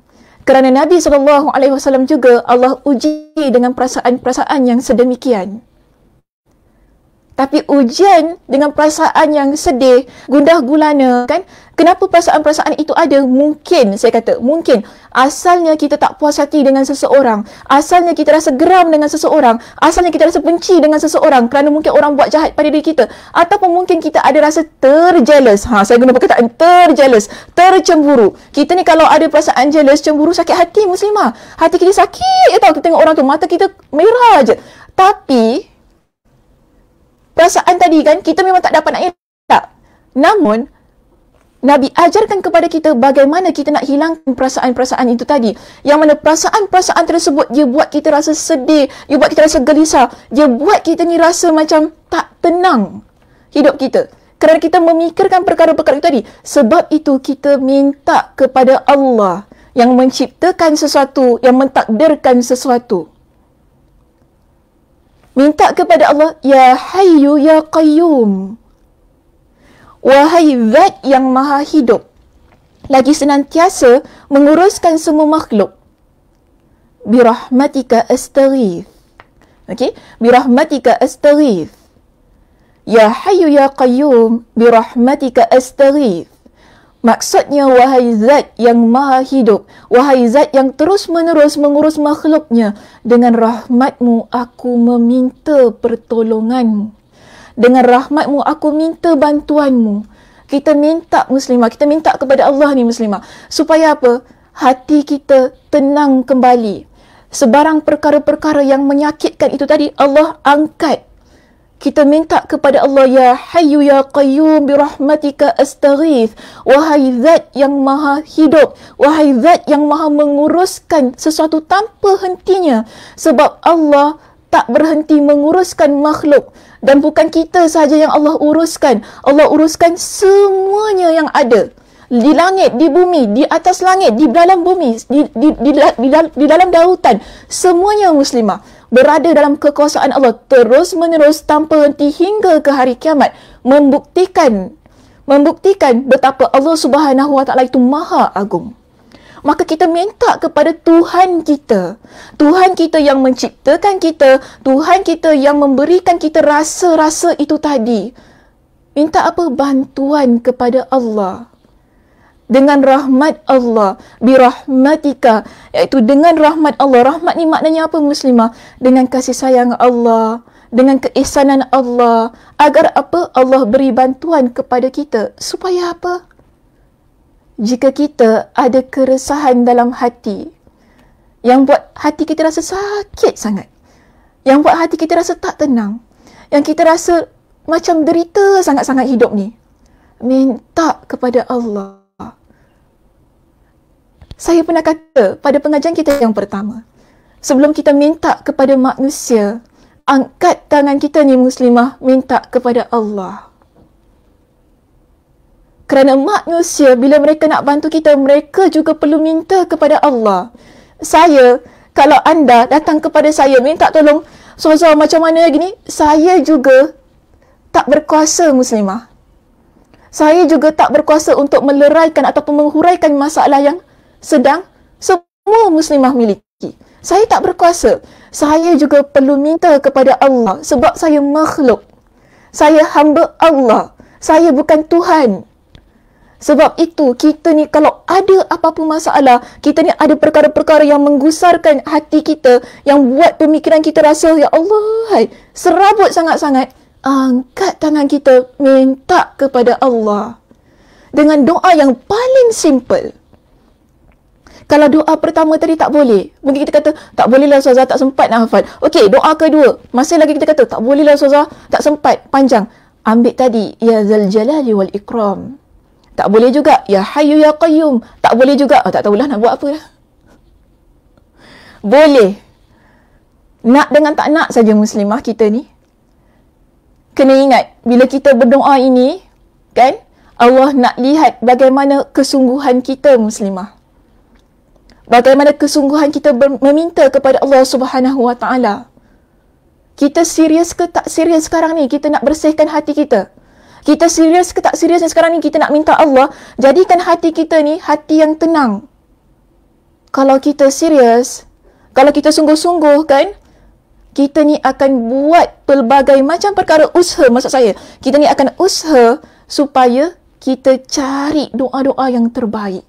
Kerana Nabi SAW juga Allah uji dengan perasaan-perasaan yang sedemikian tapi ujian dengan perasaan yang sedih, gundah gulana kan? Kenapa perasaan-perasaan itu ada? Mungkin saya kata, mungkin asalnya kita tak puas hati dengan seseorang, asalnya kita rasa geram dengan seseorang, asalnya kita rasa benci dengan seseorang kerana mungkin orang buat jahat pada diri kita ataupun mungkin kita ada rasa terjealous. Ha, saya guna perkataan terjealous, tercemburu. Kita ni kalau ada perasaan jealous, cemburu sakit hati muslimah. Hati kita sakit ya tahu kita tengok orang tu mata kita merah aje. Tapi perasaan tadi kan kita memang tak dapat nak elak namun Nabi ajarkan kepada kita bagaimana kita nak hilangkan perasaan-perasaan itu tadi. Yang mana perasaan-perasaan tersebut dia buat kita rasa sedih, dia buat kita rasa gelisah, dia buat kita ni rasa macam tak tenang hidup kita. Kerana kita memikirkan perkara-perkara itu tadi. Sebab itu kita minta kepada Allah yang menciptakan sesuatu, yang mentakdirkan sesuatu minta kepada Allah ya hayyu ya qayyum wahai zat yang maha hidup lagi senantiasa menguruskan semua makhluk bi rahmatika astaghith okey bi rahmatika astaghith ya Hayu ya qayyum bi rahmatika astaghith Maksudnya, wahai zat yang maha hidup, wahai zat yang terus-menerus mengurus makhluknya, dengan rahmatmu aku meminta pertolonganMu, Dengan rahmatmu aku minta bantuanmu. Kita minta muslimah, kita minta kepada Allah ni muslimah. Supaya apa? Hati kita tenang kembali. Sebarang perkara-perkara yang menyakitkan itu tadi, Allah angkat kita minta kepada Allah ya Hayyu ya Qayyum bi rahmatika astaghith wahai zat yang maha hidup wahai zat yang maha menguruskan sesuatu tanpa hentinya sebab Allah tak berhenti menguruskan makhluk dan bukan kita saja yang Allah uruskan Allah uruskan semuanya yang ada di langit di bumi di atas langit di dalam bumi di di di, di, di, di dalam daratan semuanya muslimah berada dalam kekuasaan Allah terus menerus tanpa henti hingga ke hari kiamat membuktikan membuktikan betapa Allah Subhanahu Wa Taala itu maha agung maka kita minta kepada Tuhan kita Tuhan kita yang menciptakan kita Tuhan kita yang memberikan kita rasa-rasa itu tadi minta apa bantuan kepada Allah dengan rahmat Allah bi rahmatika iaitu dengan rahmat Allah rahmat ni maknanya apa muslimah dengan kasih sayang Allah dengan keihsanan Allah agar apa Allah beri bantuan kepada kita supaya apa jika kita ada keresahan dalam hati yang buat hati kita rasa sakit sangat yang buat hati kita rasa tak tenang yang kita rasa macam derita sangat-sangat hidup ni minta kepada Allah saya pernah kata pada pengajian kita yang pertama, sebelum kita minta kepada manusia, angkat tangan kita ni muslimah minta kepada Allah. Kerana manusia bila mereka nak bantu kita, mereka juga perlu minta kepada Allah. Saya, kalau anda datang kepada saya minta tolong, Suhazal macam mana lagi ni? Saya juga tak berkuasa muslimah. Saya juga tak berkuasa untuk meleraikan ataupun menghuraikan masalah yang sedang semua muslimah miliki. Saya tak berkuasa. Saya juga perlu minta kepada Allah sebab saya makhluk. Saya hamba Allah. Saya bukan Tuhan. Sebab itu kita ni kalau ada apa-apa masalah, kita ni ada perkara-perkara yang menggusarkan hati kita, yang buat pemikiran kita rasa, Ya Allah, hai, serabut sangat-sangat, angkat tangan kita, minta kepada Allah. Dengan doa yang paling simple. Kalau doa pertama tadi tak boleh. Mungkin kita kata, tak boleh lah Ustazah, tak sempat nak hafal. Okey, doa kedua. Masih lagi kita kata, tak boleh lah Ustazah, tak sempat, panjang. Ambil tadi, Ya Zal Jalali Wal Ikram. Tak boleh juga, Ya Hayu Ya Qayyum. Tak boleh juga, oh, tak tahulah nak buat apa lah. Boleh. Nak dengan tak nak saja muslimah kita ni. Kena ingat, bila kita berdoa ini, kan, Allah nak lihat bagaimana kesungguhan kita muslimah bagaimana kesungguhan kita meminta kepada Allah Subhanahu Wa Taala. Kita serius ke tak serius sekarang ni kita nak bersihkan hati kita. Kita serius ke tak serius sekarang ni kita nak minta Allah jadikan hati kita ni hati yang tenang. Kalau kita serius, kalau kita sungguh-sungguh kan, kita ni akan buat pelbagai macam perkara usaha maksud saya. Kita ni akan usaha supaya kita cari doa-doa yang terbaik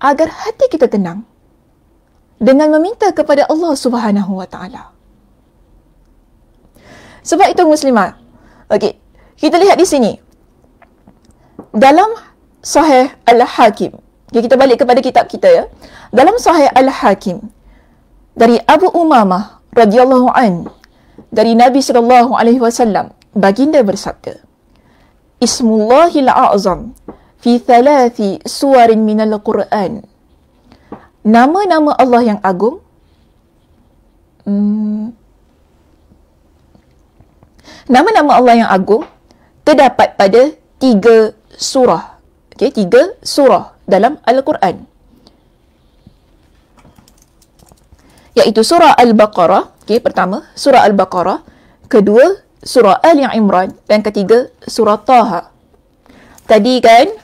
agar hati kita tenang dengan meminta kepada Allah Subhanahu Wa Taala. Sebab itu muslimah. Okey, kita lihat di sini. Dalam Sahih Al-Hakim. Okay, kita balik kepada kitab kita ya. Dalam Sahih Al-Hakim dari Abu Umamah radhiyallahu an dari Nabi sallallahu alaihi wasallam baginda bersabda Ismullahil a'zam fi thalathi suwarin min al-Quran nama-nama Allah yang agung hmm, nama-nama Allah yang agung terdapat pada tiga surah okay, tiga surah dalam Al-Quran iaitu surah Al-Baqarah okay, pertama surah Al-Baqarah kedua surah Ali Imran dan ketiga surah Taha tadi kan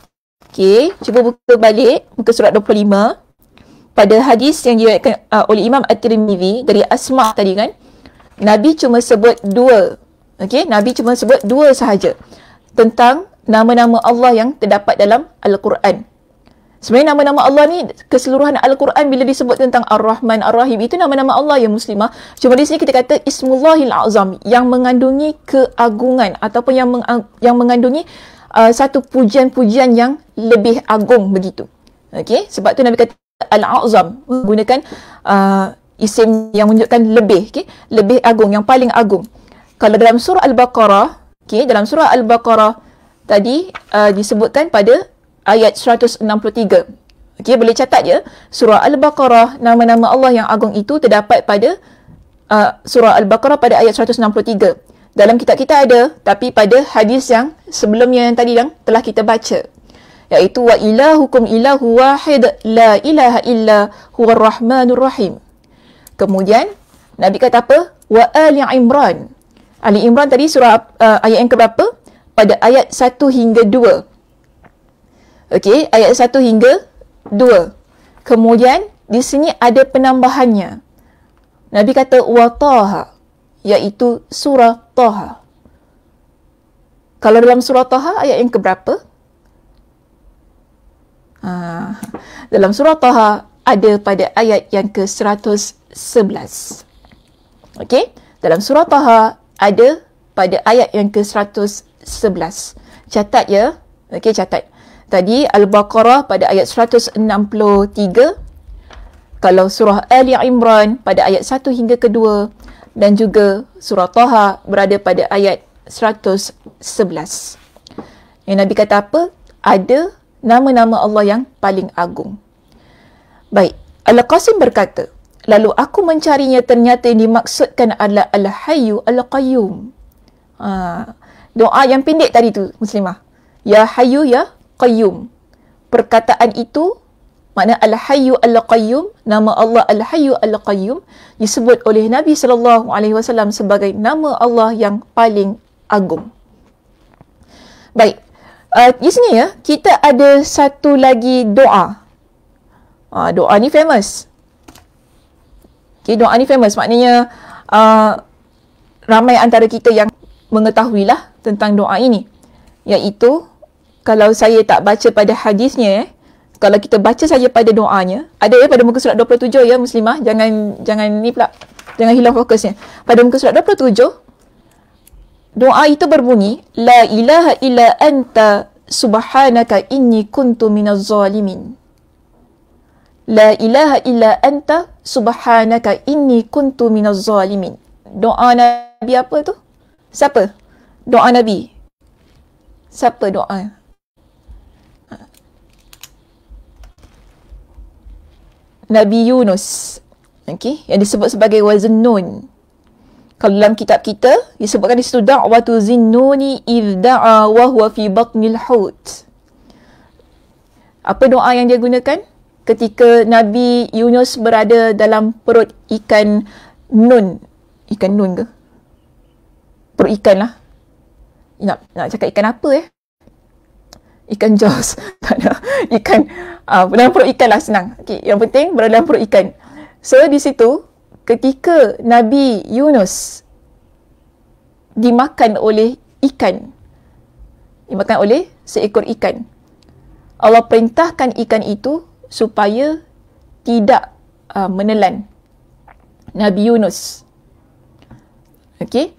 okay, cuba buka balik muka surat 25 pada hadis yang diriwayatkan uh, oleh Imam At-Tirmizi dari Asma tadi kan Nabi cuma sebut dua okey Nabi cuma sebut dua sahaja tentang nama-nama Allah yang terdapat dalam Al-Quran Sebenarnya nama-nama Allah ni keseluruhan Al-Quran bila disebut tentang Ar-Rahman, Ar-Rahim itu nama-nama Allah ya muslimah. Cuma di sini kita kata Ismullahil Azam yang mengandungi keagungan ataupun yang meng- yang mengandungi uh, satu pujian-pujian yang lebih agung begitu. Okey, sebab tu Nabi kata al-azam menggunakan uh, isim yang menunjukkan lebih okey lebih agung yang paling agung kalau dalam surah al-baqarah okey dalam surah al-baqarah tadi uh, disebutkan pada ayat 163 okey boleh catat ya surah al-baqarah nama-nama Allah yang agung itu terdapat pada uh, surah al-baqarah pada ayat 163 dalam kitab kita ada tapi pada hadis yang sebelumnya yang tadi yang telah kita baca yaitu wa ilahukum ilahu wahid la ilaha illa huwar rahmanur rahim. Kemudian Nabi kata apa? Wa ali Imran. Ali Imran tadi surah uh, ayat yang keberapa? Pada ayat 1 hingga 2. Okey, ayat 1 hingga 2. Kemudian di sini ada penambahannya. Nabi kata wa taha yaitu surah Taha. Kalau dalam surah Taha ayat yang keberapa? Ha. Dalam surah Taha ada pada ayat yang ke-111. Okey, dalam surah Taha ada pada ayat yang ke-111. Catat ya. Okey, catat. Tadi Al-Baqarah pada ayat 163. Kalau surah Ali Imran pada ayat 1 hingga kedua dan juga surah Taha berada pada ayat 111. Yang Nabi kata apa? Ada nama-nama Allah yang paling agung. Baik, Al-Qasim berkata, lalu aku mencarinya ternyata yang dimaksudkan adalah Al-Hayyu Al-Qayyum. Ha, doa yang pendek tadi tu, Muslimah. Ya Hayyu Ya Qayyum. Perkataan itu, makna Al-Hayyu Al-Qayyum, nama Allah Al-Hayyu Al-Qayyum, disebut oleh Nabi SAW sebagai nama Allah yang paling agung. Baik, Uh, di sini ya, kita ada satu lagi doa. Ha, doa ni famous. Okay, doa ni famous. Maknanya, uh, ramai antara kita yang mengetahui lah tentang doa ini. Iaitu, kalau saya tak baca pada hadisnya, eh, kalau kita baca saja pada doanya, ada ya pada muka surat 27 ya muslimah, jangan jangan ni pula, jangan hilang fokusnya. Pada muka surat 27, doa itu berbunyi la ilaha illa anta subhanaka inni kuntu minaz zalimin la ilaha illa anta subhanaka inni kuntu minaz zalimin doa nabi apa tu siapa doa nabi siapa doa Nabi Yunus okay, yang disebut sebagai Wazenun kalau dalam kitab kita disebutkan di situ da'watu zinnuni idza wa huwa fi batnil hut apa doa yang dia gunakan ketika nabi Yunus berada dalam perut ikan nun ikan nun ke perut ikan lah nak nak cakap ikan apa eh ikan jaws tak ada ikan uh, dalam perut ikan lah senang okay, yang penting berada dalam perut ikan so di situ ketika Nabi Yunus dimakan oleh ikan dimakan oleh seekor ikan Allah perintahkan ikan itu supaya tidak uh, menelan Nabi Yunus okey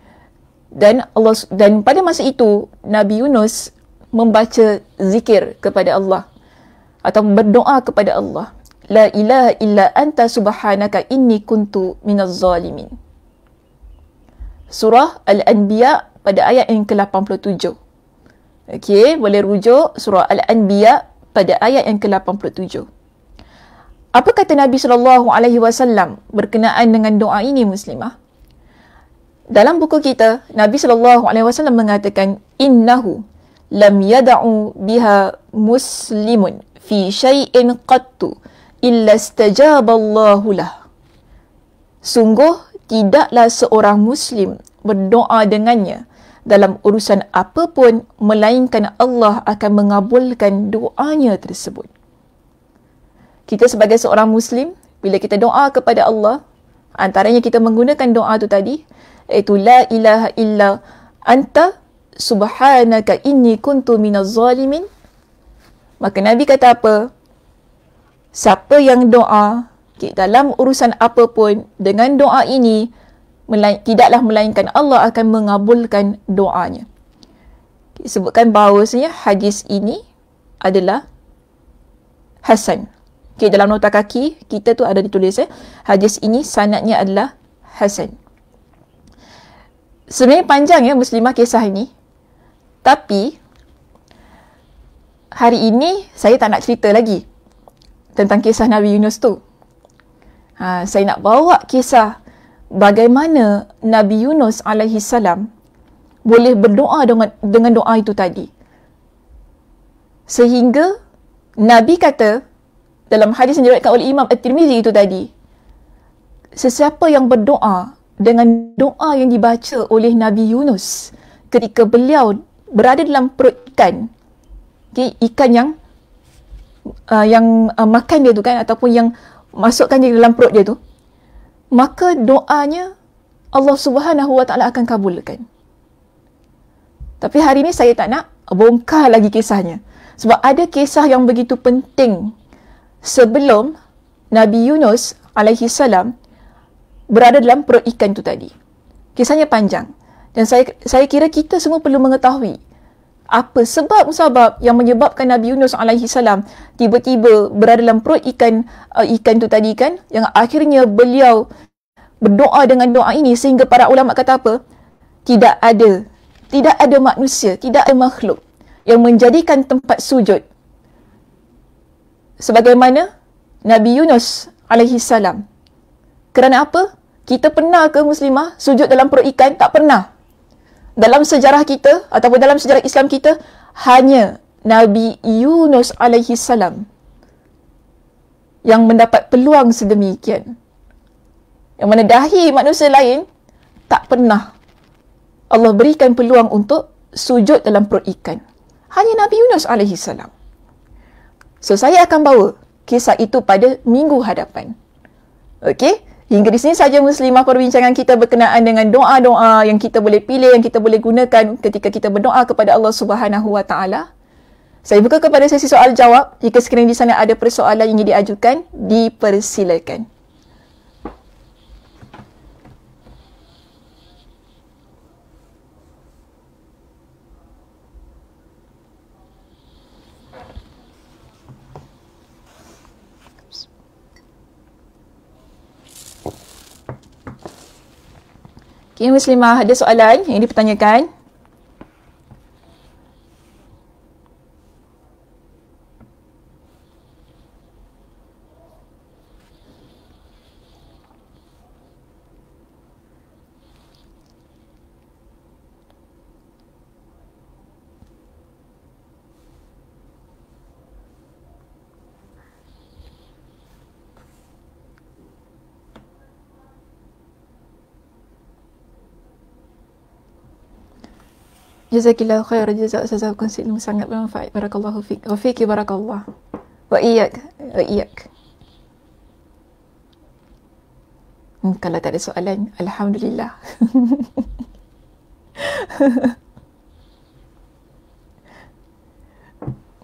dan Allah dan pada masa itu Nabi Yunus membaca zikir kepada Allah atau berdoa kepada Allah La ilaha illa anta subhanaka inni kuntu minaz zalimin. Surah Al-Anbiya pada ayat yang ke-87. Okey, boleh rujuk surah Al-Anbiya pada ayat yang ke-87. Apa kata Nabi sallallahu alaihi wasallam berkenaan dengan doa ini muslimah? Dalam buku kita, Nabi sallallahu alaihi wasallam mengatakan innahu lam yad'u biha muslimun fi shay'in qattu illa stajaballahu lah. Sungguh tidaklah seorang Muslim berdoa dengannya dalam urusan apapun melainkan Allah akan mengabulkan doanya tersebut. Kita sebagai seorang Muslim, bila kita doa kepada Allah, antaranya kita menggunakan doa tu tadi, iaitu La ilaha illa anta subhanaka inni kuntu minaz zalimin. Maka Nabi kata apa? Siapa yang doa dalam urusan apa pun dengan doa ini tidaklah melainkan Allah akan mengabulkan doanya. Sebutkan bahawasanya hadis ini adalah hasan. Okey dalam nota kaki kita tu ada ditulis eh hadis ini sanadnya adalah hasan. Sebenarnya panjang ya muslimah kisah ini. Tapi hari ini saya tak nak cerita lagi tentang kisah Nabi Yunus tu. Ha, saya nak bawa kisah bagaimana Nabi Yunus alaihi salam boleh berdoa dengan dengan doa itu tadi. Sehingga Nabi kata dalam hadis yang diriwayatkan oleh Imam At-Tirmizi itu tadi, sesiapa yang berdoa dengan doa yang dibaca oleh Nabi Yunus ketika beliau berada dalam perut ikan, okay, ikan yang uh, yang uh, makan dia tu kan ataupun yang masukkan dia dalam perut dia tu maka doanya Allah Subhanahu Wa Taala akan kabulkan tapi hari ni saya tak nak bongkar lagi kisahnya sebab ada kisah yang begitu penting sebelum Nabi Yunus alaihi salam berada dalam perut ikan tu tadi kisahnya panjang dan saya saya kira kita semua perlu mengetahui apa sebab-sebab yang menyebabkan Nabi Yunus alaihi salam tiba-tiba berada dalam perut ikan uh, ikan tu tadi kan yang akhirnya beliau berdoa dengan doa ini sehingga para ulama kata apa tidak ada tidak ada manusia tidak ada makhluk yang menjadikan tempat sujud sebagaimana Nabi Yunus alaihi salam kerana apa kita pernah ke muslimah sujud dalam perut ikan tak pernah dalam sejarah kita ataupun dalam sejarah Islam kita hanya Nabi Yunus alaihi salam yang mendapat peluang sedemikian. Yang mana dahi manusia lain tak pernah Allah berikan peluang untuk sujud dalam perut ikan. Hanya Nabi Yunus alaihi salam. So saya akan bawa kisah itu pada minggu hadapan. Okey? Hingga di sini saja Muslimah perbincangan kita berkenaan dengan doa-doa yang kita boleh pilih, yang kita boleh gunakan ketika kita berdoa kepada Allah Subhanahu Wa Taala. Saya buka kepada sesi soal jawab. Jika sekiranya di sana ada persoalan yang ingin diajukan, dipersilakan. Okay, Muslimah, ada soalan yang dipertanyakan? Jazakillahu khair jazak sazab kunsi ilmu sangat bermanfaat. Barakallahu fiq. Wa fiqi barakallah. Wa iyak. Wa iyak. Hmm, kalau tak ada soalan, Alhamdulillah.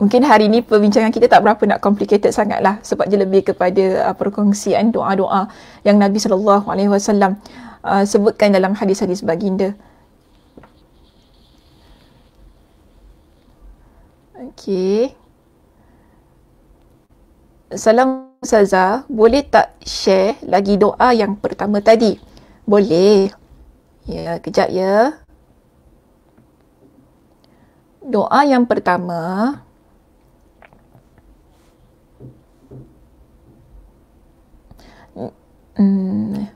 Mungkin hari ni perbincangan kita tak berapa nak complicated Sangatlah Sebab dia lebih kepada uh, perkongsian doa-doa yang Nabi SAW uh, sebutkan dalam hadis-hadis baginda. Okey. Salam Saza, boleh tak share lagi doa yang pertama tadi? Boleh. Ya, kejap ya. Doa yang pertama Hmm.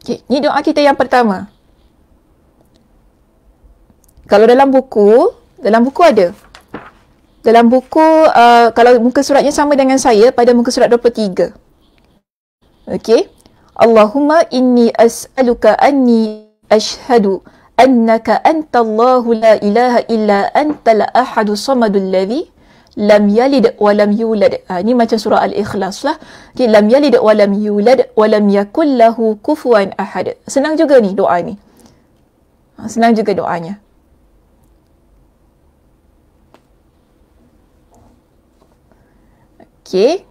Okay, ni doa kita yang pertama. Kalau dalam buku, dalam buku ada dalam buku uh, kalau muka suratnya sama dengan saya pada muka surat 23. Okey. Allahumma inni as'aluka anni ashhadu annaka antallahu la ilaha illa anta la ahadu samadul ladzi lam yalid wa lam yulad. Ha, ini macam surah Al-Ikhlas lah. Okay, lam yalid wa lam yulad wa lam yakul lahu ahad. Senang juga ni doa ni. Ah, senang juga doanya. Okey.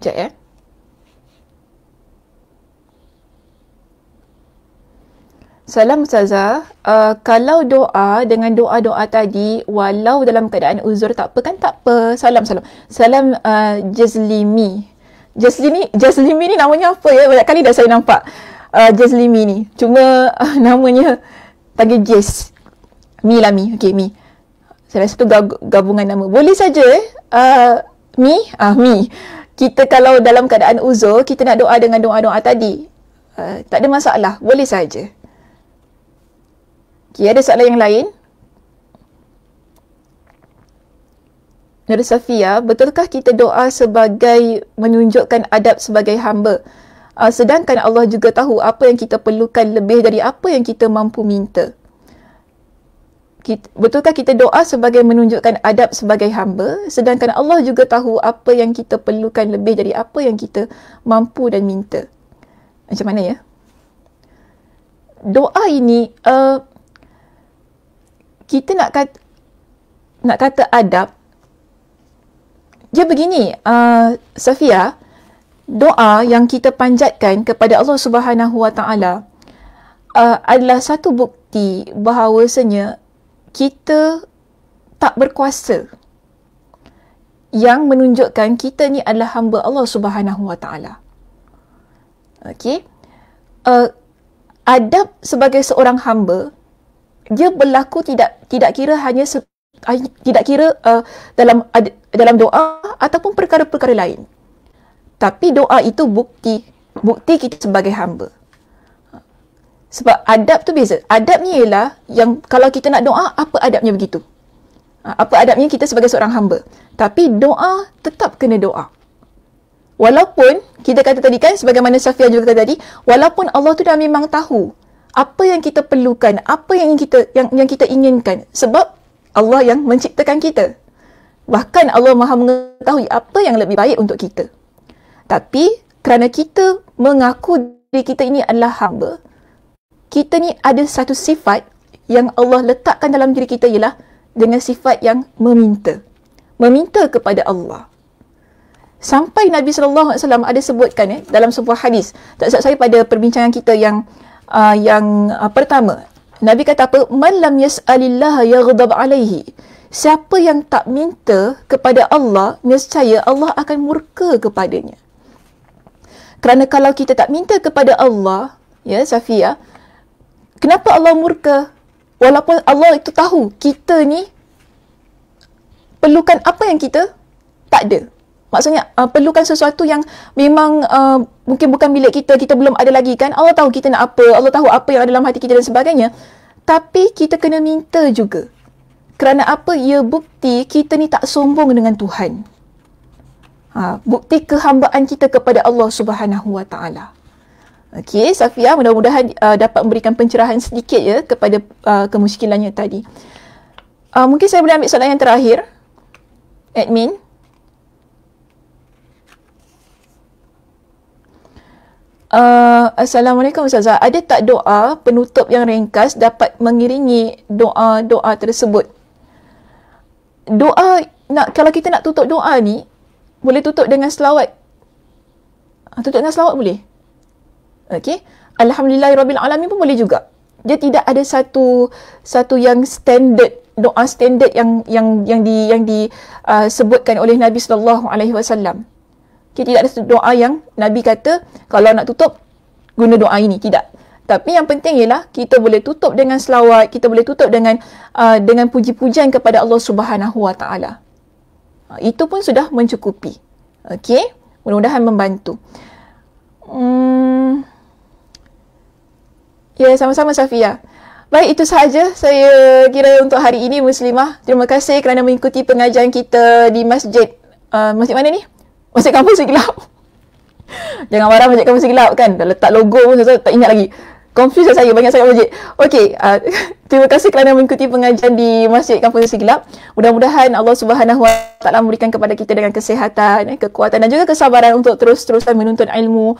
trẻ Salam saza. Uh, kalau doa dengan doa-doa tadi, walau dalam keadaan uzur tak apa kan tak apa. Salam, salam. Salam uh, Jazlimi. Jazlimi, Jazlimi ni namanya apa ya? Banyak kali dah saya nampak uh, Jazlimi ni. Cuma uh, namanya panggil Jaz. Mi lah Mi. Okay, Mi. Saya rasa tu gabungan nama. Boleh saja eh? Uh, Mi? Ah, Mi. Kita kalau dalam keadaan uzur, kita nak doa dengan doa-doa tadi. Uh, tak ada masalah. Boleh saja. Okey, ada soalan yang lain? Nur Safia, betulkah kita doa sebagai menunjukkan adab sebagai hamba? Uh, sedangkan Allah juga tahu apa yang kita perlukan lebih dari apa yang kita mampu minta. Kita, betulkah kita doa sebagai menunjukkan adab sebagai hamba? Sedangkan Allah juga tahu apa yang kita perlukan lebih dari apa yang kita mampu dan minta. Macam mana ya? Doa ini... Uh, kita nak kata, nak kata adab, dia begini, uh, Safia, doa yang kita panjatkan kepada Allah Subhanahu Wa Taala uh, adalah satu bukti bahawasanya kita tak berkuasa yang menunjukkan kita ni adalah hamba Allah Subhanahu Wa Taala. Okey. Uh, adab sebagai seorang hamba dia berlaku tidak tidak kira hanya se, tidak kira uh, dalam dalam doa ataupun perkara-perkara lain. Tapi doa itu bukti bukti kita sebagai hamba. Sebab adab tu Adab ni ialah yang kalau kita nak doa apa adabnya begitu. Ha, apa adabnya kita sebagai seorang hamba. Tapi doa tetap kena doa. Walaupun kita kata tadi kan sebagaimana Safia juga kata tadi, walaupun Allah tu dah memang tahu apa yang kita perlukan, apa yang kita yang yang kita inginkan sebab Allah yang menciptakan kita. Bahkan Allah Maha mengetahui apa yang lebih baik untuk kita. Tapi kerana kita mengaku diri kita ini adalah hamba, kita ni ada satu sifat yang Allah letakkan dalam diri kita ialah dengan sifat yang meminta. Meminta kepada Allah. Sampai Nabi sallallahu alaihi wasallam ada sebutkan eh dalam sebuah hadis. Tak saya pada perbincangan kita yang uh, yang uh, pertama Nabi kata apa man lam yas'alillah yaghdab alaihi siapa yang tak minta kepada Allah nescaya Allah akan murka kepadanya kerana kalau kita tak minta kepada Allah ya Safia kenapa Allah murka walaupun Allah itu tahu kita ni perlukan apa yang kita tak ada maksudnya uh, perlukan sesuatu yang memang uh, mungkin bukan milik kita kita belum ada lagi kan Allah tahu kita nak apa Allah tahu apa yang ada dalam hati kita dan sebagainya tapi kita kena minta juga kerana apa ia bukti kita ni tak sombong dengan Tuhan ha, bukti kehambaan kita kepada Allah Subhanahu Wa Taala Okey Safia mudah-mudahan uh, dapat memberikan pencerahan sedikit ya kepada uh, kemusykilannya tadi uh, mungkin saya boleh ambil soalan yang terakhir admin Uh, Assalamualaikum Ustazah. Ada tak doa penutup yang ringkas dapat mengiringi doa-doa tersebut? Doa nak kalau kita nak tutup doa ni boleh tutup dengan selawat. Ah, tutup dengan selawat boleh. Okey. Alhamdulillah rabbil alamin pun boleh juga. Dia tidak ada satu satu yang standard doa standard yang yang yang di yang disebutkan uh, oleh Nabi sallallahu alaihi wasallam. Okay, tidak ada doa yang Nabi kata kalau nak tutup guna doa ini tidak. Tapi yang penting ialah kita boleh tutup dengan selawat, kita boleh tutup dengan uh, dengan puji-pujian kepada Allah Subhanahu Wa Taala. Uh, itu pun sudah mencukupi. Okey, mudah-mudahan membantu. Hmm. Ya, yeah, sama-sama Safia. Baik, itu sahaja saya kira untuk hari ini Muslimah. Terima kasih kerana mengikuti pengajian kita di masjid. Uh, masjid mana ni? Masjid Kampung mesti gelap. Jangan marah masjid Kampung mesti gelap kan. Dah letak logo pun saya tak ingat lagi. Confuse lah saya banyak sangat masjid. Okey, uh, terima kasih kerana mengikuti pengajian di Masjid Kampung Mesti Gelap. Mudah-mudahan Allah Subhanahu Wa Taala memberikan kepada kita dengan kesihatan, eh, kekuatan dan juga kesabaran untuk terus-terusan menuntut ilmu.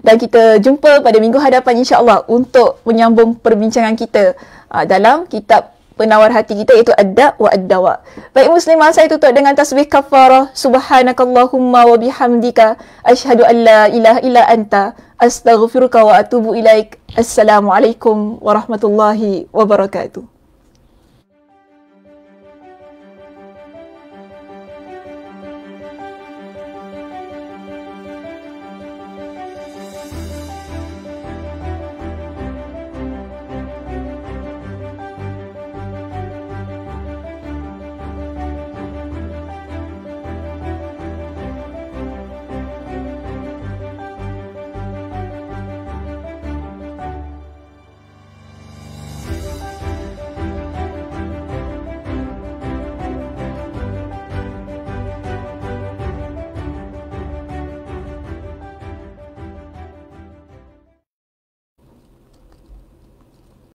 Dan kita jumpa pada minggu hadapan insya-Allah untuk menyambung perbincangan kita uh, dalam kitab penawar hati kita iaitu adab wa ad Baik muslim saya itu tutup dengan tasbih kafarah subhanakallahumma wa bihamdika asyhadu alla la ilaha illa anta astaghfiruka wa atubu ilaik. Assalamualaikum warahmatullahi wabarakatuh.